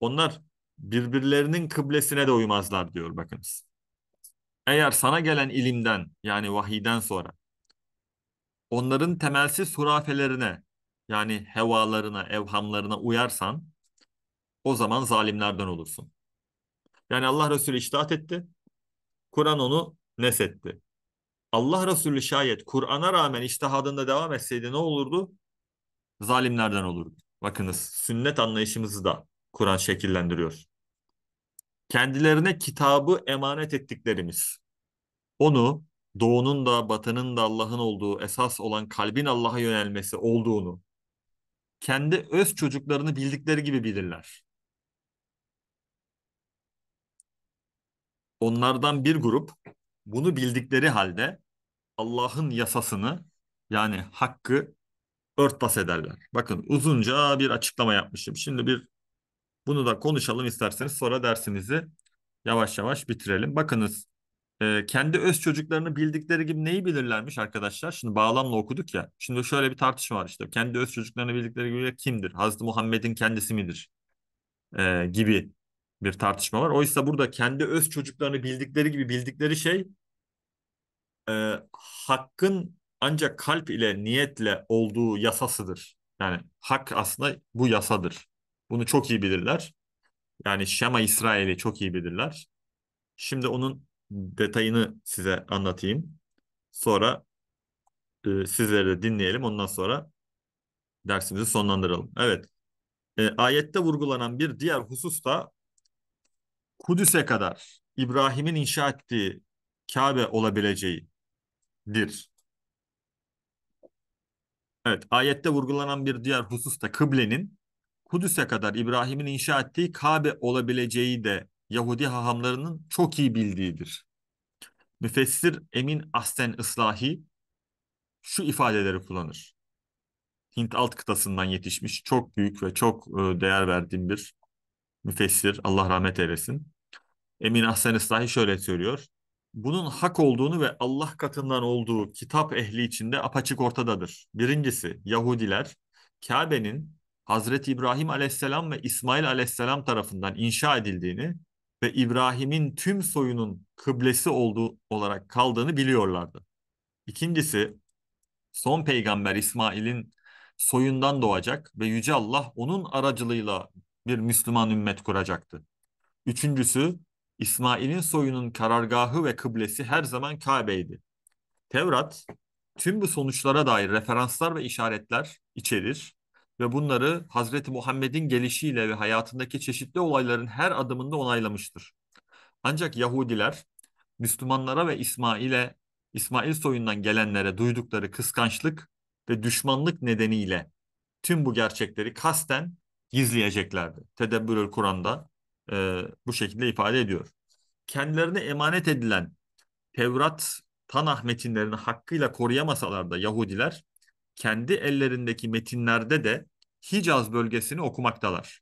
onlar birbirlerinin kıblesine de uymazlar diyor bakınız. Eğer sana gelen ilimden yani vahiden sonra onların temelsiz hurafelerine yani hevalarına, evhamlarına uyarsan o zaman zalimlerden olursun. Yani Allah Resulü iştahat etti. Kur'an onu nesetti. Allah Resulü şayet Kur'an'a rağmen iştihadında devam etseydi ne olurdu? Zalimlerden olurdu. Bakınız sünnet anlayışımızı da Kur'an şekillendiriyor. Kendilerine kitabı emanet ettiklerimiz. Onu doğunun da batının da Allah'ın olduğu esas olan kalbin Allah'a yönelmesi olduğunu kendi öz çocuklarını bildikleri gibi bilirler. Onlardan bir grup bunu bildikleri halde Allah'ın yasasını yani hakkı örtbas ederler. Bakın uzunca bir açıklama yapmışım. Şimdi bir bunu da konuşalım isterseniz sonra dersimizi yavaş yavaş bitirelim. Bakınız e, kendi öz çocuklarını bildikleri gibi neyi bilirlermiş arkadaşlar? Şimdi bağlamla okuduk ya. Şimdi şöyle bir tartışma var işte. Kendi öz çocuklarını bildikleri gibi kimdir? Hazreti Muhammed'in kendisi midir? E, gibi bir tartışma var. Oysa burada kendi öz çocuklarını bildikleri gibi bildikleri şey e, hakkın ancak kalp ile niyetle olduğu yasasıdır. Yani hak aslında bu yasadır. Bunu çok iyi bilirler. Yani Şema İsrail'i çok iyi bilirler. Şimdi onun detayını size anlatayım. Sonra e, sizleri de dinleyelim. Ondan sonra dersimizi sonlandıralım. Evet. E, ayette vurgulanan bir diğer husus da Kudüs'e kadar İbrahim'in inşa ettiği Kabe olabileceğidir. Evet, ayette vurgulanan bir diğer husus da kıblenin Kudüs'e kadar İbrahim'in inşa ettiği Kabe olabileceği de Yahudi hahamlarının çok iyi bildiğidir. Müfessir Emin Asten Islahi şu ifadeleri kullanır. Hint alt kıtasından yetişmiş çok büyük ve çok e, değer verdiğim bir müfessir. Allah rahmet eylesin. Emin Ahsen Islahi şöyle söylüyor. Bunun hak olduğunu ve Allah katından olduğu kitap ehli içinde apaçık ortadadır. Birincisi Yahudiler Kabe'nin Hazreti İbrahim aleyhisselam ve İsmail aleyhisselam tarafından inşa edildiğini ve İbrahim'in tüm soyunun kıblesi olduğu olarak kaldığını biliyorlardı. İkincisi son peygamber İsmail'in soyundan doğacak ve Yüce Allah onun aracılığıyla bir Müslüman ümmet kuracaktı. Üçüncüsü İsmail'in soyunun karargahı ve kıblesi her zaman Kabe'ydi. Tevrat tüm bu sonuçlara dair referanslar ve işaretler içerir ve bunları Hazreti Muhammed'in gelişiyle ve hayatındaki çeşitli olayların her adımında onaylamıştır. Ancak Yahudiler Müslümanlara ve İsmail'e İsmail soyundan gelenlere duydukları kıskançlık ve düşmanlık nedeniyle tüm bu gerçekleri kasten gizleyeceklerdi. Tedebbürül Kur'an'da e, bu şekilde ifade ediyor. Kendilerine emanet edilen Tevrat, Tanah metinlerini hakkıyla koruyamasalar da Yahudiler kendi ellerindeki metinlerde de Hicaz bölgesini okumaktalar.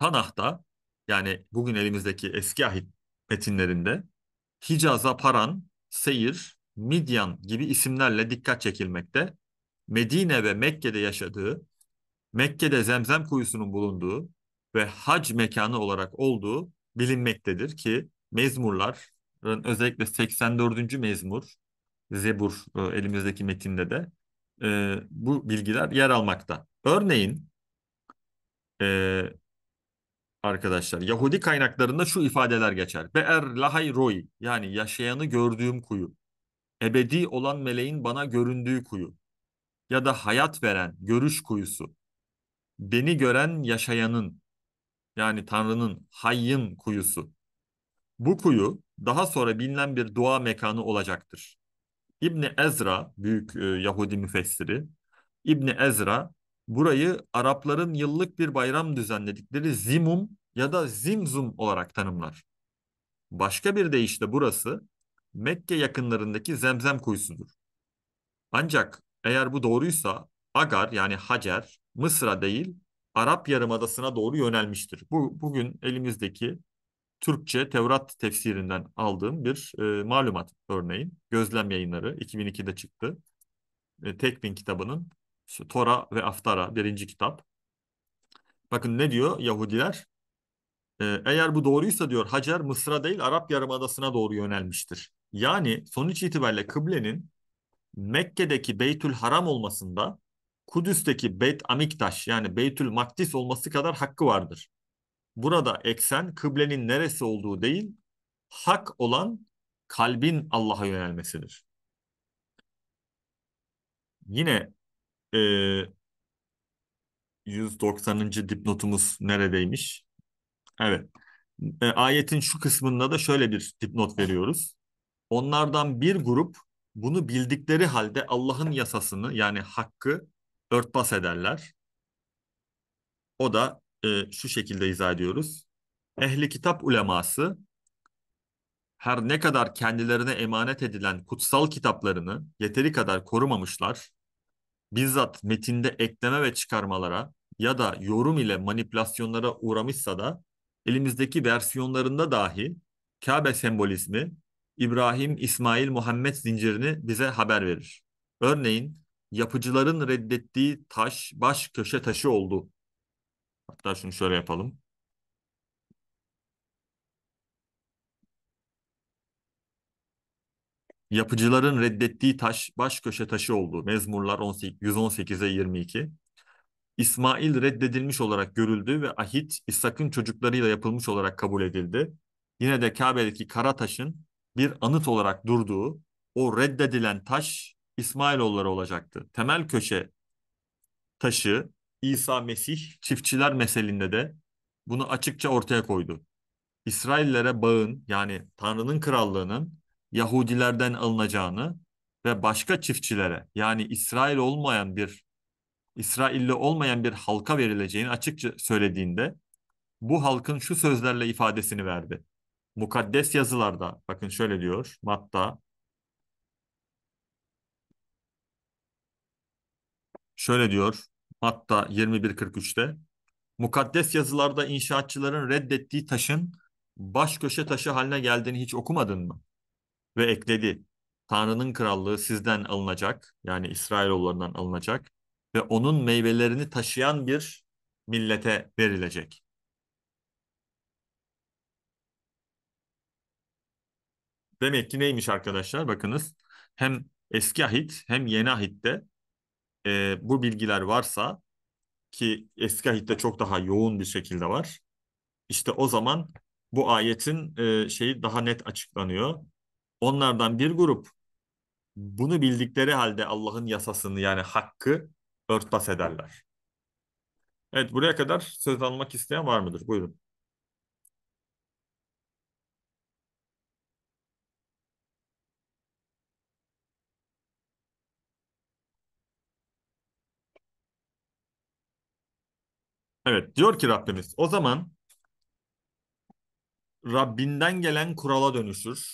Tanah'ta yani bugün elimizdeki eski ahit metinlerinde Hicaz'a Paran, Seyir, Midyan gibi isimlerle dikkat çekilmekte. Medine ve Mekke'de yaşadığı, Mekke'de Zemzem kuyusunun bulunduğu, ve hac mekanı olarak olduğu bilinmektedir ki mezmurların özellikle 84. mezmur Zebur e, elimizdeki metinde de e, bu bilgiler yer almakta. Örneğin e, arkadaşlar Yahudi kaynaklarında şu ifadeler geçer. Be'er lahay roy yani yaşayanı gördüğüm kuyu. Ebedi olan meleğin bana göründüğü kuyu. Ya da hayat veren görüş kuyusu. Beni gören yaşayanın yani Tanrı'nın Hayyim kuyusu. Bu kuyu daha sonra bilinen bir dua mekanı olacaktır. İbni Ezra, büyük e, Yahudi müfessiri, İbni Ezra burayı Arapların yıllık bir bayram düzenledikleri Zimum ya da Zimzum olarak tanımlar. Başka bir deyişle burası Mekke yakınlarındaki Zemzem kuyusudur. Ancak eğer bu doğruysa Agar yani Hacer Mısır'a değil Arap Yarımadası'na doğru yönelmiştir. Bu bugün elimizdeki Türkçe Tevrat tefsirinden aldığım bir e, malumat örneğin. Gözlem yayınları 2002'de çıktı. E, Tekvin kitabının Tora ve Aftara birinci kitap. Bakın ne diyor Yahudiler? E, eğer bu doğruysa diyor Hacer Mısır'a değil Arap Yarımadası'na doğru yönelmiştir. Yani sonuç itibariyle kıblenin Mekke'deki Beytül Haram olmasında Kudüs'teki Beyt Amiktaş yani Beytül Makdis olması kadar hakkı vardır. Burada eksen kıblenin neresi olduğu değil, hak olan kalbin Allah'a yönelmesidir. Yine e, 190. dipnotumuz neredeymiş? Evet. E, ayetin şu kısmında da şöyle bir dipnot veriyoruz. Onlardan bir grup bunu bildikleri halde Allah'ın yasasını yani hakkı örtbas ederler. O da e, şu şekilde izah ediyoruz. Ehli kitap uleması her ne kadar kendilerine emanet edilen kutsal kitaplarını yeteri kadar korumamışlar, bizzat metinde ekleme ve çıkarmalara ya da yorum ile manipülasyonlara uğramışsa da elimizdeki versiyonlarında dahi Kabe sembolizmi İbrahim, İsmail, Muhammed zincirini bize haber verir. Örneğin yapıcıların reddettiği taş baş köşe taşı oldu. Hatta şunu şöyle yapalım. Yapıcıların reddettiği taş baş köşe taşı oldu. Mezmurlar 118'e 22. İsmail reddedilmiş olarak görüldü ve ahit İshak'ın çocuklarıyla yapılmış olarak kabul edildi. Yine de Kabe'deki kara taşın bir anıt olarak durduğu o reddedilen taş İsmailoğulları olacaktı. Temel köşe taşı İsa Mesih çiftçiler meselinde de bunu açıkça ortaya koydu. İsraillere bağın yani Tanrı'nın krallığının Yahudilerden alınacağını ve başka çiftçilere yani İsrail olmayan bir İsrailli olmayan bir halka verileceğini açıkça söylediğinde bu halkın şu sözlerle ifadesini verdi. Mukaddes yazılarda bakın şöyle diyor Matta Şöyle diyor hatta 21.43'te mukaddes yazılarda inşaatçıların reddettiği taşın baş köşe taşı haline geldiğini hiç okumadın mı? Ve ekledi. Tanrı'nın krallığı sizden alınacak yani İsrailoğullarından alınacak ve onun meyvelerini taşıyan bir millete verilecek. Demek ki neymiş arkadaşlar? Bakınız hem eski ahit hem yeni ahitte e, bu bilgiler varsa ki eski ahitte çok daha yoğun bir şekilde var. İşte o zaman bu ayetin e, şeyi daha net açıklanıyor. Onlardan bir grup bunu bildikleri halde Allah'ın yasasını yani hakkı örtbas ederler. Evet buraya kadar söz almak isteyen var mıdır? Buyurun. Evet diyor ki Rabbimiz o zaman Rabbinden gelen kurala dönüşür.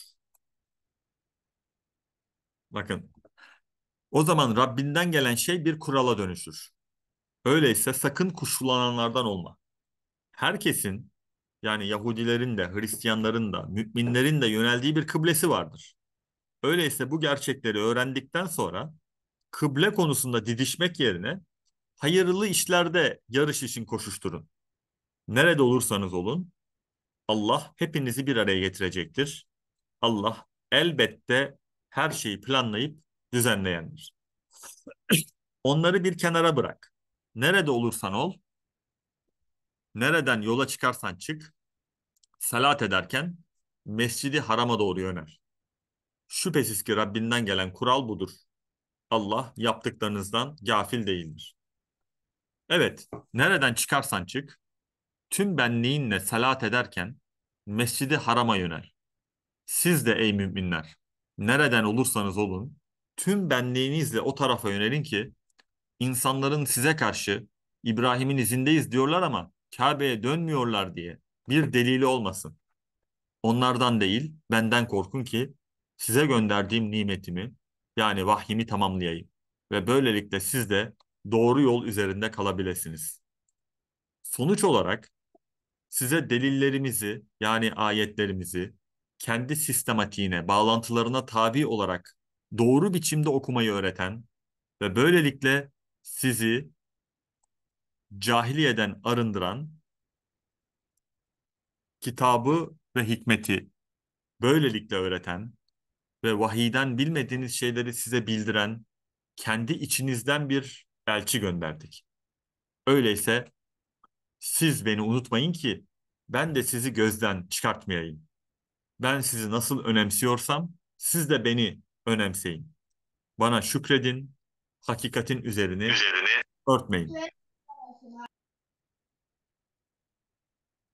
Bakın o zaman Rabbinden gelen şey bir kurala dönüşür. Öyleyse sakın kuşulananlardan olma. Herkesin yani Yahudilerin de, Hristiyanların da, müminlerin de yöneldiği bir kıblesi vardır. Öyleyse bu gerçekleri öğrendikten sonra kıble konusunda didişmek yerine hayırlı işlerde yarış için koşuşturun. Nerede olursanız olun Allah hepinizi bir araya getirecektir. Allah elbette her şeyi planlayıp düzenleyendir. Onları bir kenara bırak. Nerede olursan ol, nereden yola çıkarsan çık, salat ederken mescidi harama doğru yönel. Şüphesiz ki Rabbinden gelen kural budur. Allah yaptıklarınızdan gafil değildir. Evet, nereden çıkarsan çık, tüm benliğinle salat ederken mescidi harama yönel. Siz de ey müminler, nereden olursanız olun, tüm benliğinizle o tarafa yönelin ki insanların size karşı İbrahim'in izindeyiz diyorlar ama Kabe'ye dönmüyorlar diye bir delili olmasın. Onlardan değil, benden korkun ki size gönderdiğim nimetimi yani vahyimi tamamlayayım ve böylelikle siz de doğru yol üzerinde kalabilirsiniz. Sonuç olarak size delillerimizi yani ayetlerimizi kendi sistematiğine, bağlantılarına tabi olarak doğru biçimde okumayı öğreten ve böylelikle sizi cahiliyeden arındıran kitabı ve hikmeti böylelikle öğreten ve vahiyden bilmediğiniz şeyleri size bildiren kendi içinizden bir elçi gönderdik. Öyleyse siz beni unutmayın ki ben de sizi gözden çıkartmayayım. Ben sizi nasıl önemsiyorsam siz de beni önemseyin. Bana şükredin, hakikatin üzerine üzerini. örtmeyin.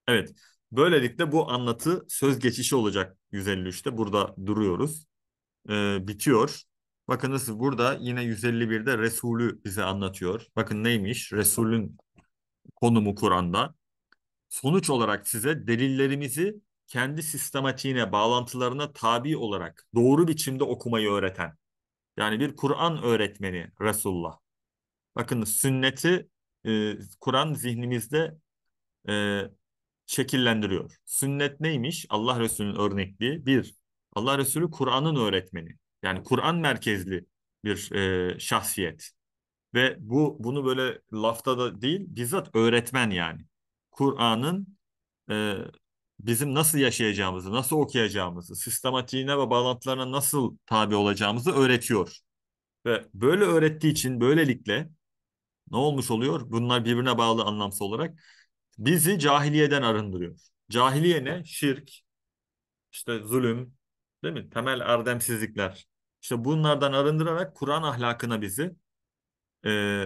Evet, böylelikle bu anlatı söz geçişi olacak 153'te. Burada duruyoruz. Ee, bitiyor. Bakın nasıl burada yine 151'de Resulü bize anlatıyor. Bakın neymiş? Resulün konumu Kur'an'da. Sonuç olarak size delillerimizi kendi sistematiğine, bağlantılarına tabi olarak doğru biçimde okumayı öğreten. Yani bir Kur'an öğretmeni Resulullah. Bakın sünneti e, Kur'an zihnimizde e, şekillendiriyor. Sünnet neymiş? Allah Resulü'nün örnekliği. Bir, Allah Resulü Kur'an'ın öğretmeni. Yani Kur'an merkezli bir e, şahsiyet. Ve bu bunu böyle lafta da değil, bizzat öğretmen yani. Kur'an'ın e, bizim nasıl yaşayacağımızı, nasıl okuyacağımızı, sistematiğine ve bağlantılarına nasıl tabi olacağımızı öğretiyor. Ve böyle öğrettiği için böylelikle ne olmuş oluyor? Bunlar birbirine bağlı anlamsız olarak bizi cahiliyeden arındırıyor. Cahiliye ne? Şirk, işte zulüm, Değil mi? Temel erdemsizlikler. İşte bunlardan arındırarak Kur'an ahlakına bizi e,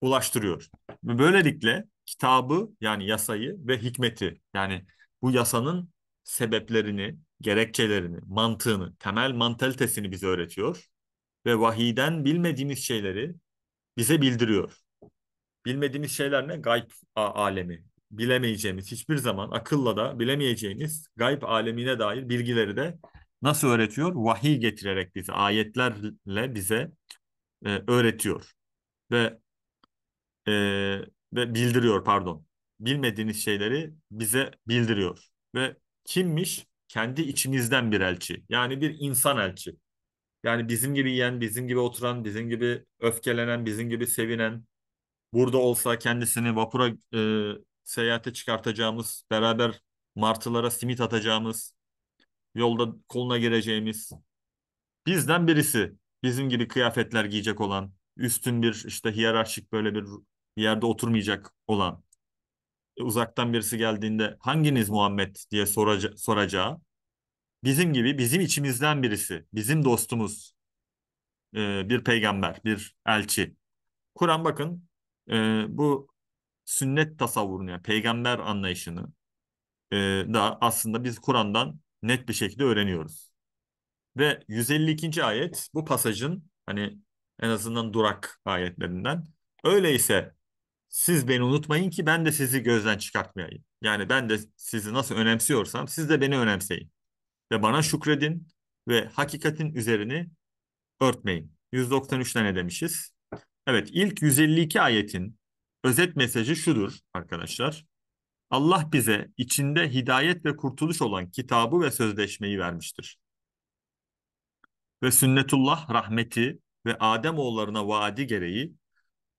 ulaştırıyor. Böylelikle kitabı yani yasayı ve hikmeti yani bu yasanın sebeplerini, gerekçelerini, mantığını, temel mantalitesini bize öğretiyor ve vahiden bilmediğimiz şeyleri bize bildiriyor. Bilmediğimiz şeyler ne? Gayb alemi. Bilemeyeceğimiz, hiçbir zaman akılla da bilemeyeceğimiz gayb alemine dair bilgileri de Nasıl öğretiyor? Vahiy getirerek bize, ayetlerle bize e, öğretiyor ve e, ve bildiriyor pardon. Bilmediğiniz şeyleri bize bildiriyor. Ve kimmiş? Kendi içinizden bir elçi. Yani bir insan elçi. Yani bizim gibi yiyen, bizim gibi oturan, bizim gibi öfkelenen, bizim gibi sevinen, burada olsa kendisini vapura e, seyahate çıkartacağımız, beraber martılara simit atacağımız, yolda koluna gireceğimiz bizden birisi. Bizim gibi kıyafetler giyecek olan, üstün bir işte hiyerarşik böyle bir yerde oturmayacak olan. E, uzaktan birisi geldiğinde hanginiz Muhammed diye soraca soracağı. Bizim gibi, bizim içimizden birisi, bizim dostumuz, e, bir peygamber, bir elçi. Kur'an bakın e, bu sünnet tasavvurunu, yani peygamber anlayışını da aslında biz Kur'an'dan net bir şekilde öğreniyoruz. Ve 152. ayet bu pasajın hani en azından durak ayetlerinden. Öyleyse siz beni unutmayın ki ben de sizi gözden çıkartmayayım. Yani ben de sizi nasıl önemsiyorsam siz de beni önemseyin. Ve bana şükredin ve hakikatin üzerini örtmeyin. 193 ne demişiz. Evet ilk 152 ayetin özet mesajı şudur arkadaşlar. Allah bize içinde hidayet ve kurtuluş olan kitabı ve sözleşmeyi vermiştir. Ve sünnetullah rahmeti ve Adem oğullarına vaadi gereği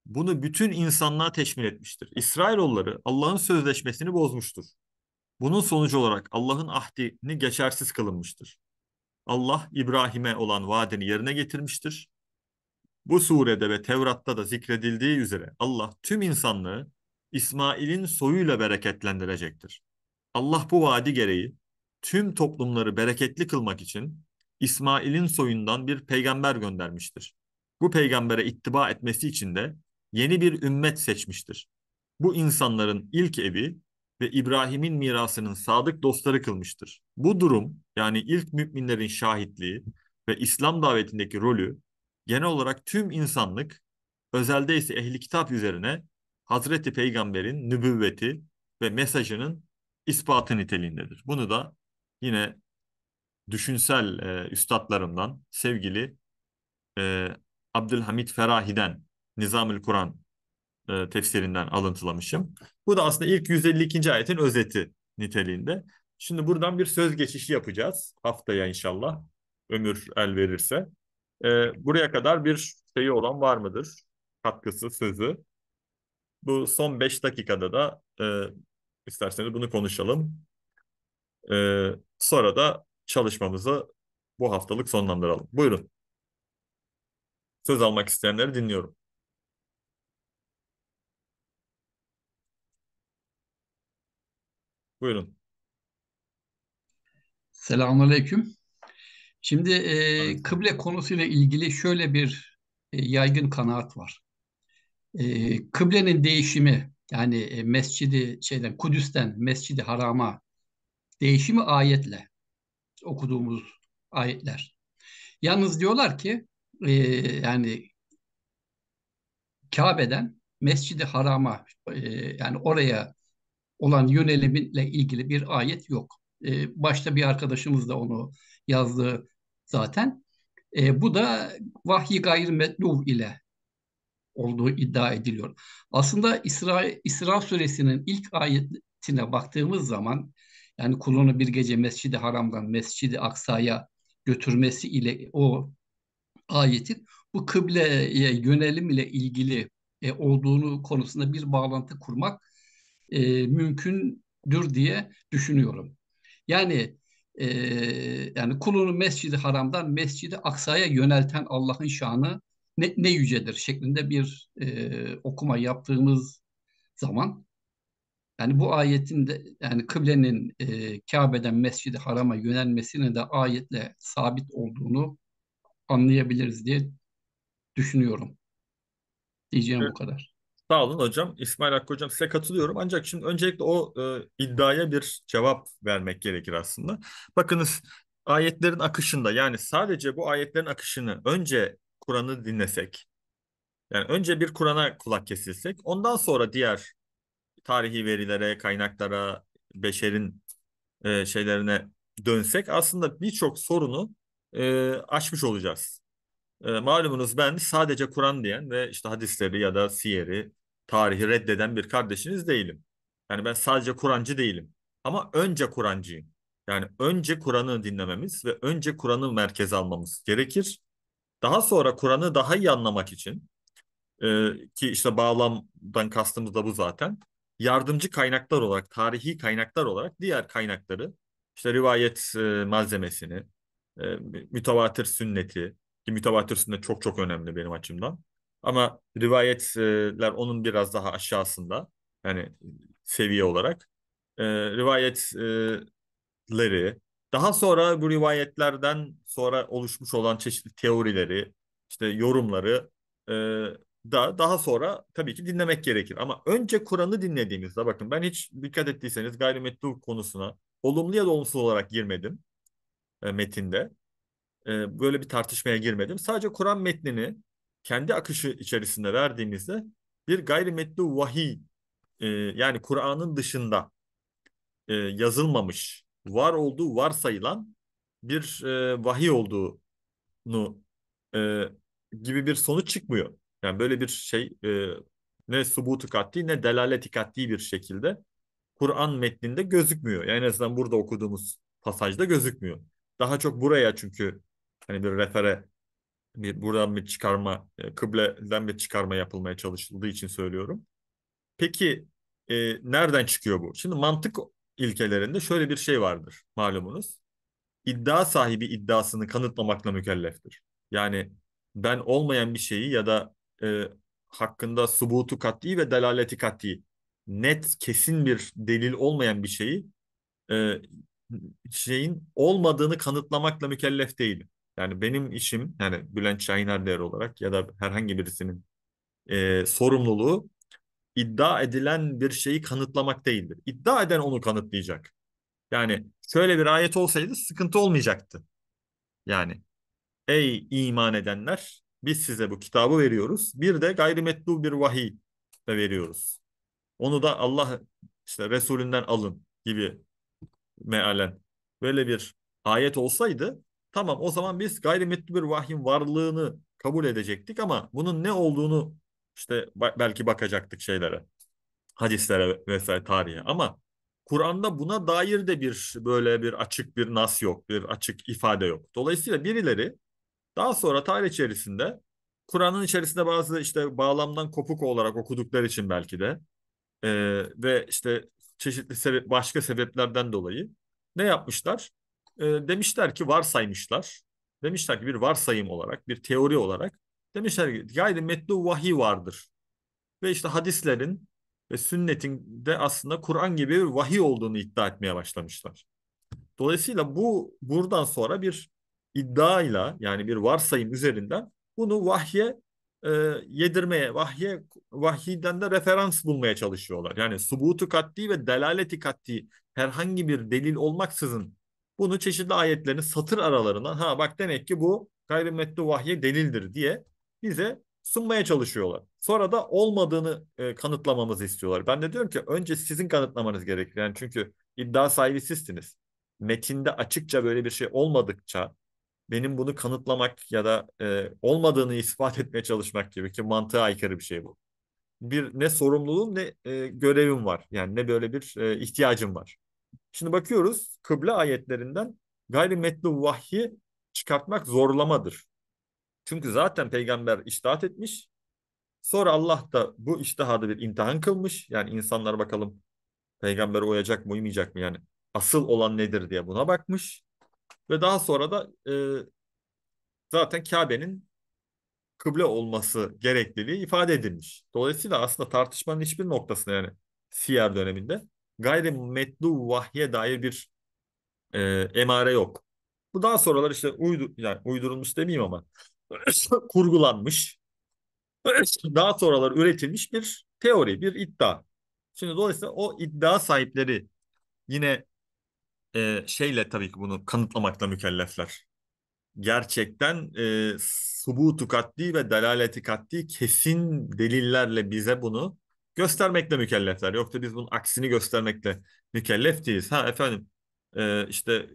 bunu bütün insanlığa teşmil etmiştir. İsrailoğulları Allah'ın sözleşmesini bozmuştur. Bunun sonucu olarak Allah'ın ahdini geçersiz kılınmıştır. Allah İbrahim'e olan vaadini yerine getirmiştir. Bu surede ve Tevrat'ta da zikredildiği üzere Allah tüm insanlığı İsmail'in soyuyla bereketlendirecektir. Allah bu vaadi gereği tüm toplumları bereketli kılmak için İsmail'in soyundan bir peygamber göndermiştir. Bu peygambere ittiba etmesi için de yeni bir ümmet seçmiştir. Bu insanların ilk evi ve İbrahim'in mirasının sadık dostları kılmıştır. Bu durum yani ilk müminlerin şahitliği ve İslam davetindeki rolü genel olarak tüm insanlık özelde ise ehli kitap üzerine Hazreti Peygamber'in nübüvveti ve mesajının ispatı niteliğindedir. Bunu da yine düşünsel e, üstadlarımdan sevgili e, Abdülhamid Ferahi'den Nizamül Kur'an e, tefsirinden alıntılamışım. Bu da aslında ilk 152. ayetin özeti niteliğinde. Şimdi buradan bir söz geçişi yapacağız haftaya inşallah ömür el verirse. E, buraya kadar bir şeyi olan var mıdır? Katkısı, sözü bu son 5 dakikada da e, isterseniz bunu konuşalım. E, sonra da çalışmamızı bu haftalık sonlandıralım. Buyurun. Söz almak isteyenleri dinliyorum. Buyurun. Selamünaleyküm. Şimdi e, kıble konusuyla ilgili şöyle bir e, yaygın kanaat var e, kıblenin değişimi yani e, mescidi şeyden Kudüs'ten mescidi harama değişimi ayetle okuduğumuz ayetler. Yalnız diyorlar ki e, yani Kabe'den mescidi harama e, yani oraya olan yöneliminle ilgili bir ayet yok. E, başta bir arkadaşımız da onu yazdı zaten. E, bu da vahyi gayrimetluv ile olduğu iddia ediliyor. Aslında İsra, İsra suresinin ilk ayetine baktığımız zaman yani kulunu bir gece Mescid-i Haram'dan Mescid-i Aksa'ya götürmesi ile o ayetin bu kıbleye yönelim ile ilgili e, olduğunu konusunda bir bağlantı kurmak e, mümkündür diye düşünüyorum. Yani e, yani kulunu Mescid-i Haram'dan Mescid-i Aksa'ya yönelten Allah'ın şanı ne, ne yücedir şeklinde bir e, okuma yaptığımız zaman yani bu ayetin de yani kıblenin e, Kabe'den Mescid-i Haram'a yönelmesinin de ayetle sabit olduğunu anlayabiliriz diye düşünüyorum. Diyeceğim evet. bu kadar. Sağ olun hocam. İsmail Hakkı hocam size katılıyorum. Ancak şimdi öncelikle o e, iddiaya bir cevap vermek gerekir aslında. Bakınız ayetlerin akışında yani sadece bu ayetlerin akışını önce Kur'an'ı dinlesek, yani önce bir Kur'an'a kulak kesilsek, ondan sonra diğer tarihi verilere, kaynaklara, beşerin e, şeylerine dönsek aslında birçok sorunu e, aşmış olacağız. E, malumunuz ben sadece Kur'an diyen ve işte hadisleri ya da siyeri, tarihi reddeden bir kardeşiniz değilim. Yani ben sadece Kur'ancı değilim. Ama önce Kur'ancıyım. Yani önce Kur'an'ı dinlememiz ve önce Kur'an'ı merkeze almamız gerekir. Daha sonra Kur'an'ı daha iyi anlamak için e, ki işte bağlamdan kastımız da bu zaten. Yardımcı kaynaklar olarak, tarihi kaynaklar olarak diğer kaynakları işte rivayet e, malzemesini, e, mütevatir sünneti ki mütevatir sünnet çok çok önemli benim açımdan. Ama rivayetler onun biraz daha aşağısında yani seviye olarak e, rivayetleri daha sonra bu rivayetlerden sonra oluşmuş olan çeşitli teorileri, işte yorumları e, da daha sonra tabii ki dinlemek gerekir. Ama önce Kur'an'ı dinlediğinizde bakın ben hiç dikkat ettiyseniz gayrimenkul konusuna olumlu ya da olumsuz olarak girmedim e, metinde. E, böyle bir tartışmaya girmedim. Sadece Kur'an metnini kendi akışı içerisinde verdiğimizde bir gayrimenkul vahiy e, yani Kur'an'ın dışında e, yazılmamış var olduğu varsayılan bir e, vahiy olduğunu e, gibi bir sonuç çıkmıyor. Yani böyle bir şey e, ne subut-u katli ne delaleti i katli bir şekilde Kur'an metninde gözükmüyor. Yani en azından burada okuduğumuz pasajda gözükmüyor. Daha çok buraya çünkü hani bir refere bir buradan bir çıkarma e, kıbleden bir çıkarma yapılmaya çalışıldığı için söylüyorum. Peki e, nereden çıkıyor bu? Şimdi mantık ilkelerinde şöyle bir şey vardır malumunuz. İddia sahibi iddiasını kanıtlamakla mükelleftir. Yani ben olmayan bir şeyi ya da e, hakkında subutu kat'i ve delaleti kat'i net kesin bir delil olmayan bir şeyi e, şeyin olmadığını kanıtlamakla mükellef değilim. Yani benim işim yani Bülent Şahiner değer olarak ya da herhangi birisinin e, sorumluluğu iddia edilen bir şeyi kanıtlamak değildir. İddia eden onu kanıtlayacak. Yani şöyle bir ayet olsaydı sıkıntı olmayacaktı. Yani ey iman edenler biz size bu kitabı veriyoruz. Bir de gayrimetlu bir vahiy de veriyoruz. Onu da Allah işte Resulünden alın gibi mealen böyle bir ayet olsaydı tamam o zaman biz gayrimetlu bir vahyin varlığını kabul edecektik ama bunun ne olduğunu işte belki bakacaktık şeylere, hadislere vesaire tarihe ama Kur'an'da buna dair de bir böyle bir açık bir nas yok, bir açık ifade yok. Dolayısıyla birileri daha sonra tarih içerisinde Kur'an'ın içerisinde bazı işte bağlamdan kopuk olarak okudukları için belki de e, ve işte çeşitli sebep, başka sebeplerden dolayı ne yapmışlar? E, demişler ki varsaymışlar. Demişler ki bir varsayım olarak, bir teori olarak Demişler ki gayri metlu vahiy vardır. Ve işte hadislerin ve sünnetin de aslında Kur'an gibi bir vahiy olduğunu iddia etmeye başlamışlar. Dolayısıyla bu buradan sonra bir iddiayla yani bir varsayım üzerinden bunu vahye e, yedirmeye, vahye vahiyden de referans bulmaya çalışıyorlar. Yani subutu katli ve delaleti katli herhangi bir delil olmaksızın bunu çeşitli ayetlerin satır aralarından ha bak demek ki bu gayrimetlu vahye delildir diye bize sunmaya çalışıyorlar. Sonra da olmadığını e, kanıtlamamızı istiyorlar. Ben de diyorum ki önce sizin kanıtlamanız gerekir. Yani çünkü iddia sahibi sizsiniz. Metinde açıkça böyle bir şey olmadıkça benim bunu kanıtlamak ya da e, olmadığını ispat etmeye çalışmak gibi ki mantığa aykırı bir şey bu. Bir ne sorumluluğum ne e, görevim var. Yani ne böyle bir e, ihtiyacım var. Şimdi bakıyoruz kıble ayetlerinden gayrimetlu vahyi çıkartmak zorlamadır. Çünkü zaten peygamber iştahat etmiş. Sonra Allah da bu iştihadı bir imtihan kılmış. Yani insanlar bakalım peygambere uyacak mı uymayacak mı yani asıl olan nedir diye buna bakmış. Ve daha sonra da e, zaten Kabe'nin kıble olması gerekliliği ifade edilmiş. Dolayısıyla aslında tartışmanın hiçbir noktasında yani Siyer döneminde gayrimetlu vahye dair bir e, emare yok. Bu daha sonralar işte uydu, yani uydurulmuş demeyeyim ama kurgulanmış, daha sonralar üretilmiş bir teori, bir iddia. Şimdi dolayısıyla o iddia sahipleri yine e, şeyle tabii ki bunu kanıtlamakla mükellefler. Gerçekten e, subutu katli ve delaleti katli kesin delillerle bize bunu göstermekle mükellefler. Yoksa biz bunun aksini göstermekle mükellef değiliz. Ha efendim e, işte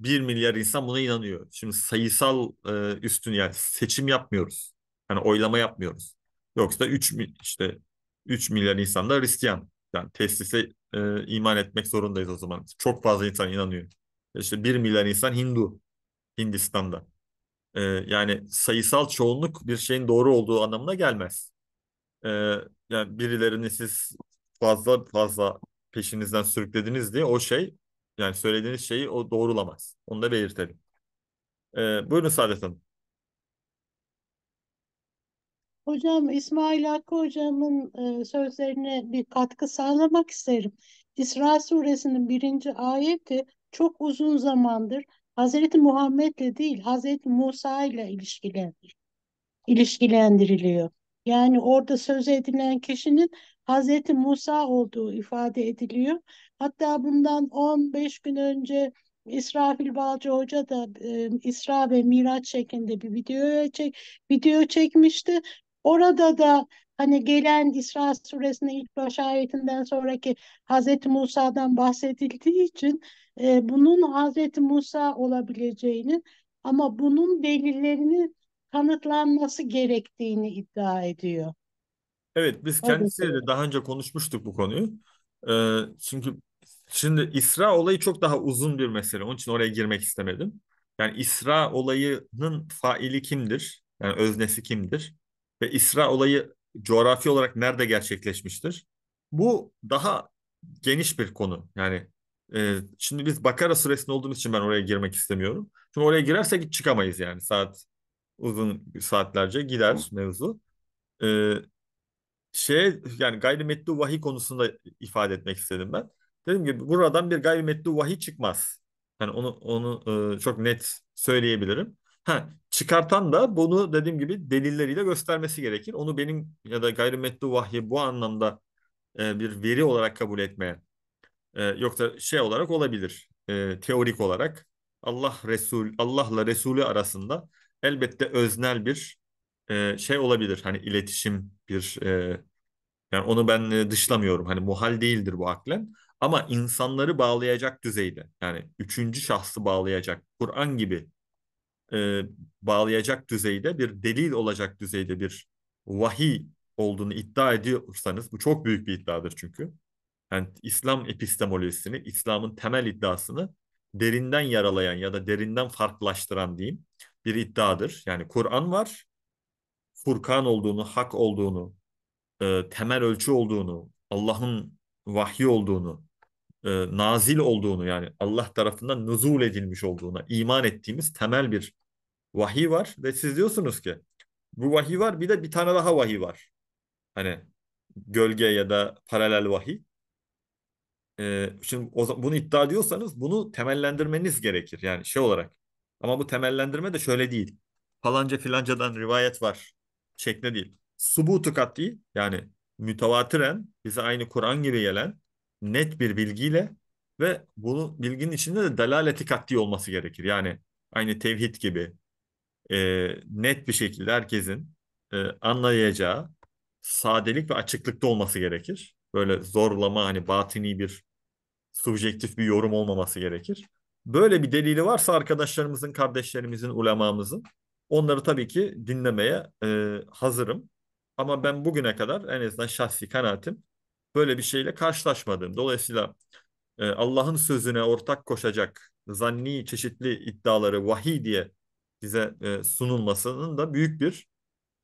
1 milyar insan buna inanıyor. Şimdi sayısal e, üstün yani seçim yapmıyoruz. Yani oylama yapmıyoruz. Yoksa 3 işte 3 milyar insan da Hristiyan. Yani teslise e, iman etmek zorundayız o zaman. Çok fazla insan inanıyor. E, işte 1 milyar insan Hindu Hindistan'da. E, yani sayısal çoğunluk bir şeyin doğru olduğu anlamına gelmez. E, yani birilerini siz fazla fazla peşinizden sürüklediniz diye o şey yani söylediğiniz şeyi o doğrulamaz. Onu da belirtelim. Ee, buyurun Saadet Hanım. Hocam İsmail Hakkı hocamın e, sözlerine bir katkı sağlamak isterim. İsra suresinin birinci ayeti çok uzun zamandır Hazreti Muhammed'le değil Hazreti Musa ile ilişkilendir, ilişkilendiriliyor. Yani orada söz edilen kişinin Hazreti Musa olduğu ifade ediliyor. Hatta bundan 15 gün önce İsrafil Balcı Hoca da e, İsra ve Miraç şeklinde bir video çek video çekmişti. Orada da hani gelen İsra suresinin ilk baş ayetinden sonraki Hazreti Musa'dan bahsedildiği için e, bunun Hazreti Musa olabileceğini ama bunun delillerinin kanıtlanması gerektiğini iddia ediyor. Evet biz kendisiyle de daha önce konuşmuştuk bu konuyu. Ee, çünkü Şimdi İsra olayı çok daha uzun bir mesele. Onun için oraya girmek istemedim. Yani İsra olayının faili kimdir? Yani öznesi kimdir? Ve İsra olayı coğrafi olarak nerede gerçekleşmiştir? Bu daha geniş bir konu. Yani e, şimdi biz Bakara suresinde olduğumuz için ben oraya girmek istemiyorum. Çünkü oraya girersek çıkamayız yani. Saat uzun saatlerce gider mevzu. E, şey yani gayrimetlu vahiy konusunda ifade etmek istedim ben. Dedim ki buradan bir gayrimetlu vahiy çıkmaz. Yani onu onu e, çok net söyleyebilirim. Ha, çıkartan da bunu dediğim gibi delilleriyle göstermesi gerekir. Onu benim ya da gayrimetlu vahyi bu anlamda e, bir veri olarak kabul etmeye yoksa şey olarak olabilir. E, teorik olarak Allah Resul Allah'la Resulü arasında elbette öznel bir şey olabilir. Hani iletişim bir yani onu ben dışlamıyorum. Hani muhal değildir bu aklen. Ama insanları bağlayacak düzeyde yani üçüncü şahsı bağlayacak Kur'an gibi e, bağlayacak düzeyde bir delil olacak düzeyde bir vahiy olduğunu iddia ediyorsanız bu çok büyük bir iddiadır çünkü. Yani İslam epistemolojisini, İslam'ın temel iddiasını derinden yaralayan ya da derinden farklılaştıran diyeyim bir iddiadır. Yani Kur'an var, Furkan olduğunu, hak olduğunu, e, temel ölçü olduğunu, Allah'ın vahyi olduğunu, e, nazil olduğunu yani Allah tarafından nuzul edilmiş olduğuna iman ettiğimiz temel bir vahiy var ve siz diyorsunuz ki bu vahiy var bir de bir tane daha vahiy var. Hani gölge ya da paralel vahiy. Ee, şimdi o, bunu iddia ediyorsanız bunu temellendirmeniz gerekir yani şey olarak. Ama bu temellendirme de şöyle değil. Falanca filancadan rivayet var şeklinde değil. Subutu kat değil yani mütevatiren bize aynı Kur'an gibi gelen net bir bilgiyle ve bunu bilginin içinde de delaleti katli olması gerekir. Yani aynı tevhid gibi e, net bir şekilde herkesin e, anlayacağı sadelik ve açıklıkta olması gerekir. Böyle zorlama hani batini bir subjektif bir yorum olmaması gerekir. Böyle bir delili varsa arkadaşlarımızın, kardeşlerimizin, ulemamızın onları tabii ki dinlemeye e, hazırım. Ama ben bugüne kadar en azından şahsi kanaatim böyle bir şeyle karşılaşmadım. Dolayısıyla e, Allah'ın sözüne ortak koşacak zanni çeşitli iddiaları vahiy diye bize e, sunulmasının da büyük bir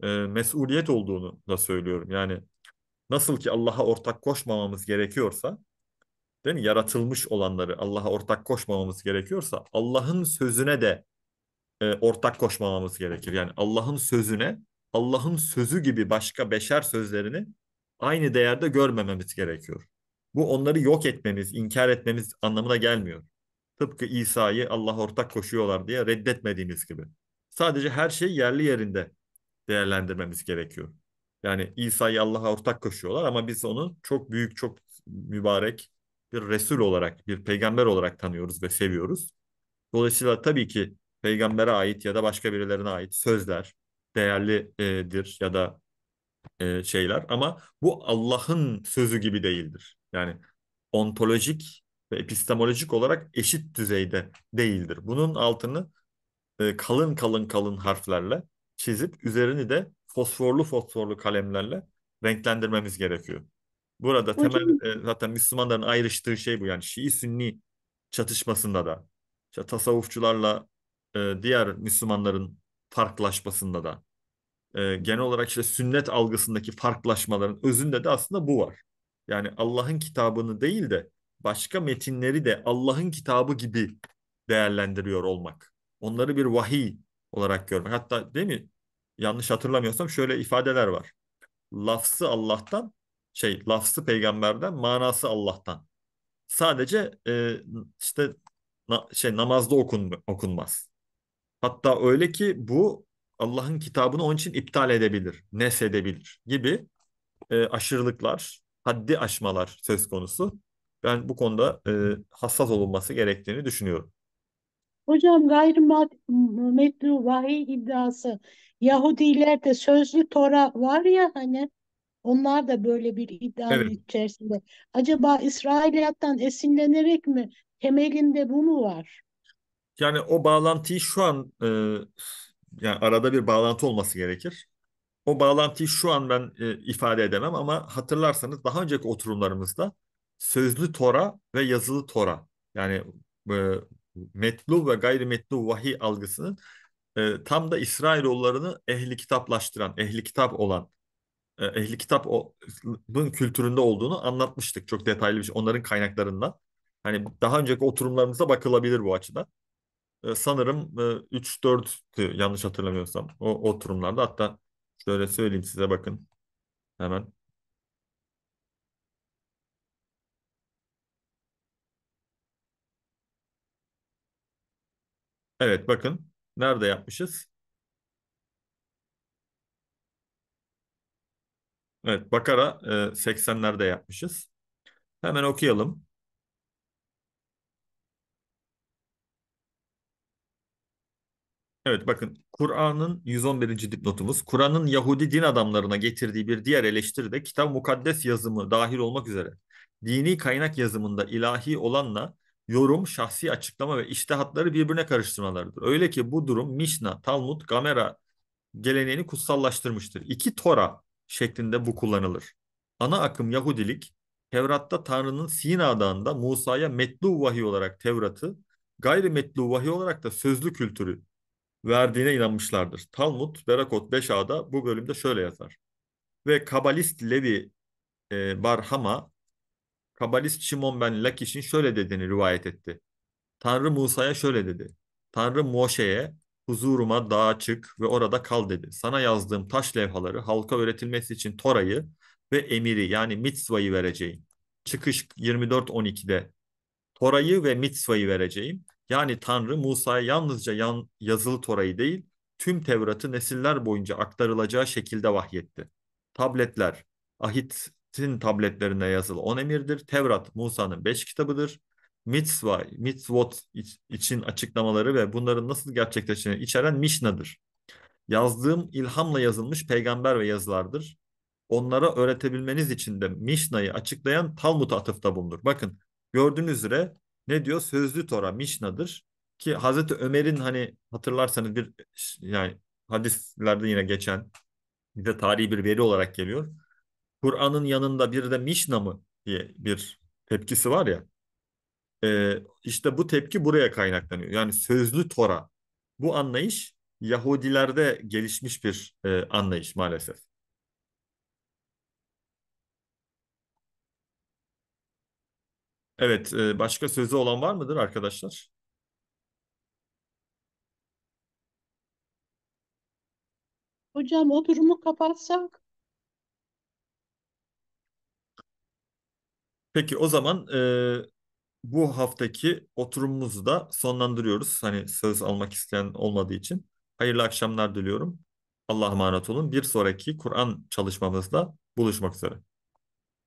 e, mesuliyet olduğunu da söylüyorum. Yani nasıl ki Allah'a ortak koşmamamız gerekiyorsa değil mi? Yaratılmış olanları Allah'a ortak koşmamamız gerekiyorsa Allah'ın sözüne de ortak koşmamamız gerekir. Yani Allah'ın sözüne Allah'ın sözü gibi başka beşer sözlerini aynı değerde görmememiz gerekiyor. Bu onları yok etmemiz, inkar etmemiz anlamına gelmiyor. Tıpkı İsa'yı Allah ortak koşuyorlar diye reddetmediğimiz gibi. Sadece her şey yerli yerinde değerlendirmemiz gerekiyor. Yani İsa'yı Allah'a ortak koşuyorlar ama biz onu çok büyük, çok mübarek bir Resul olarak, bir peygamber olarak tanıyoruz ve seviyoruz. Dolayısıyla tabii ki peygambere ait ya da başka birilerine ait sözler, değerlidir ya da e, şeyler ama bu Allah'ın sözü gibi değildir. Yani ontolojik ve epistemolojik olarak eşit düzeyde değildir. Bunun altını e, kalın kalın kalın harflerle çizip üzerini de fosforlu fosforlu kalemlerle renklendirmemiz gerekiyor. Burada Hocam. temel zaten Müslümanların ayrıştığı şey bu yani Şii-Sünni çatışmasında da işte tasavvufçularla e, diğer Müslümanların farklılaşmasında da e, genel olarak işte sünnet algısındaki farklılaşmaların özünde de aslında bu var. Yani Allah'ın kitabını değil de başka metinleri de Allah'ın kitabı gibi değerlendiriyor olmak. Onları bir vahiy olarak görmek. Hatta değil mi? Yanlış hatırlamıyorsam şöyle ifadeler var. Lafsı Allah'tan, şey lafsı peygamberden, manası Allah'tan. Sadece e, işte na, şey namazda okun, okunmaz. Hatta öyle ki bu Allah'ın kitabını onun için iptal edebilir, nesedebilir gibi e, aşırılıklar, haddi aşmalar söz konusu. Ben bu konuda e, hassas olunması gerektiğini düşünüyorum. Hocam gayrimetru vahiy iddiası. Yahudilerde sözlü Tora var ya hani onlar da böyle bir iddianın evet. içerisinde. Acaba İsrailiyattan esinlenerek mi temelinde bu mu var? Yani o bağlantıyı şu an e, yani arada bir bağlantı olması gerekir. O bağlantıyı şu an ben e, ifade edemem ama hatırlarsanız daha önceki oturumlarımızda sözlü Tora ve yazılı Tora yani e, metlu ve gayrimetlu vahiy algısının e, tam da İsrailoğullarını ehli kitaplaştıran, ehli kitap olan e, ehli kitabın kültüründe olduğunu anlatmıştık çok detaylı bir şey onların kaynaklarından. Hani daha önceki oturumlarımıza bakılabilir bu açıdan. Ee, sanırım e, 3-4'tü yanlış hatırlamıyorsam o oturumlarda. Hatta şöyle söyleyeyim size bakın hemen. Evet bakın nerede yapmışız? Evet Bakara e, 80'lerde yapmışız. Hemen okuyalım. Evet bakın Kur'an'ın 111. dipnotumuz. Kur'an'ın Yahudi din adamlarına getirdiği bir diğer eleştiri de kitap mukaddes yazımı dahil olmak üzere dini kaynak yazımında ilahi olanla yorum, şahsi açıklama ve iştihatları birbirine karıştırmalarıdır. Öyle ki bu durum Mişna, Talmud, Gamera geleneğini kutsallaştırmıştır. İki Tora şeklinde bu kullanılır. Ana akım Yahudilik, Tevrat'ta Tanrı'nın Sina Dağı'nda Musa'ya metlu vahiy olarak Tevrat'ı, gayri metlu vahiy olarak da sözlü kültürü verdiğine inanmışlardır. Talmud Berakot 5a'da bu bölümde şöyle yazar. Ve Kabalist Levi e, Barhama, Kabalist Şimon ben Lakiş'in şöyle dediğini rivayet etti. Tanrı Musa'ya şöyle dedi. Tanrı Moşe'ye huzuruma dağa çık ve orada kal dedi. Sana yazdığım taş levhaları halka öğretilmesi için Tora'yı ve emiri yani mitzvayı vereceğim. Çıkış 24.12'de Tora'yı ve mitzvayı vereceğim. Yani Tanrı Musa'ya yalnızca yan, yazılı Tora'yı değil, tüm Tevrat'ı nesiller boyunca aktarılacağı şekilde vahyetti. Tabletler, ahitin tabletlerine yazılı on emirdir. Tevrat, Musa'nın beş kitabıdır. Mitzva, mitzvot için açıklamaları ve bunların nasıl gerçekleşeceğini içeren Mişna'dır. Yazdığım ilhamla yazılmış peygamber ve yazılardır. Onlara öğretebilmeniz için de Mişna'yı açıklayan Talmud atıfta bulunur. Bakın gördüğünüz üzere ne diyor? Sözlü Tora, Mişna'dır. Ki Hazreti Ömer'in hani hatırlarsanız bir yani hadislerde yine geçen bize tarihi bir veri olarak geliyor. Kur'an'ın yanında bir de Mişna mı diye bir tepkisi var ya. E, işte bu tepki buraya kaynaklanıyor. Yani sözlü Tora. Bu anlayış Yahudilerde gelişmiş bir e, anlayış maalesef. Evet, e, başka sözü olan var mıdır arkadaşlar? Hocam o durumu kapatsak Peki o zaman e, bu haftaki oturumumuzu da sonlandırıyoruz. Hani söz almak isteyen olmadığı için. Hayırlı akşamlar diliyorum. Allah'a emanet olun. Bir sonraki Kur'an çalışmamızda buluşmak üzere.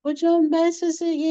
hocam ben sizi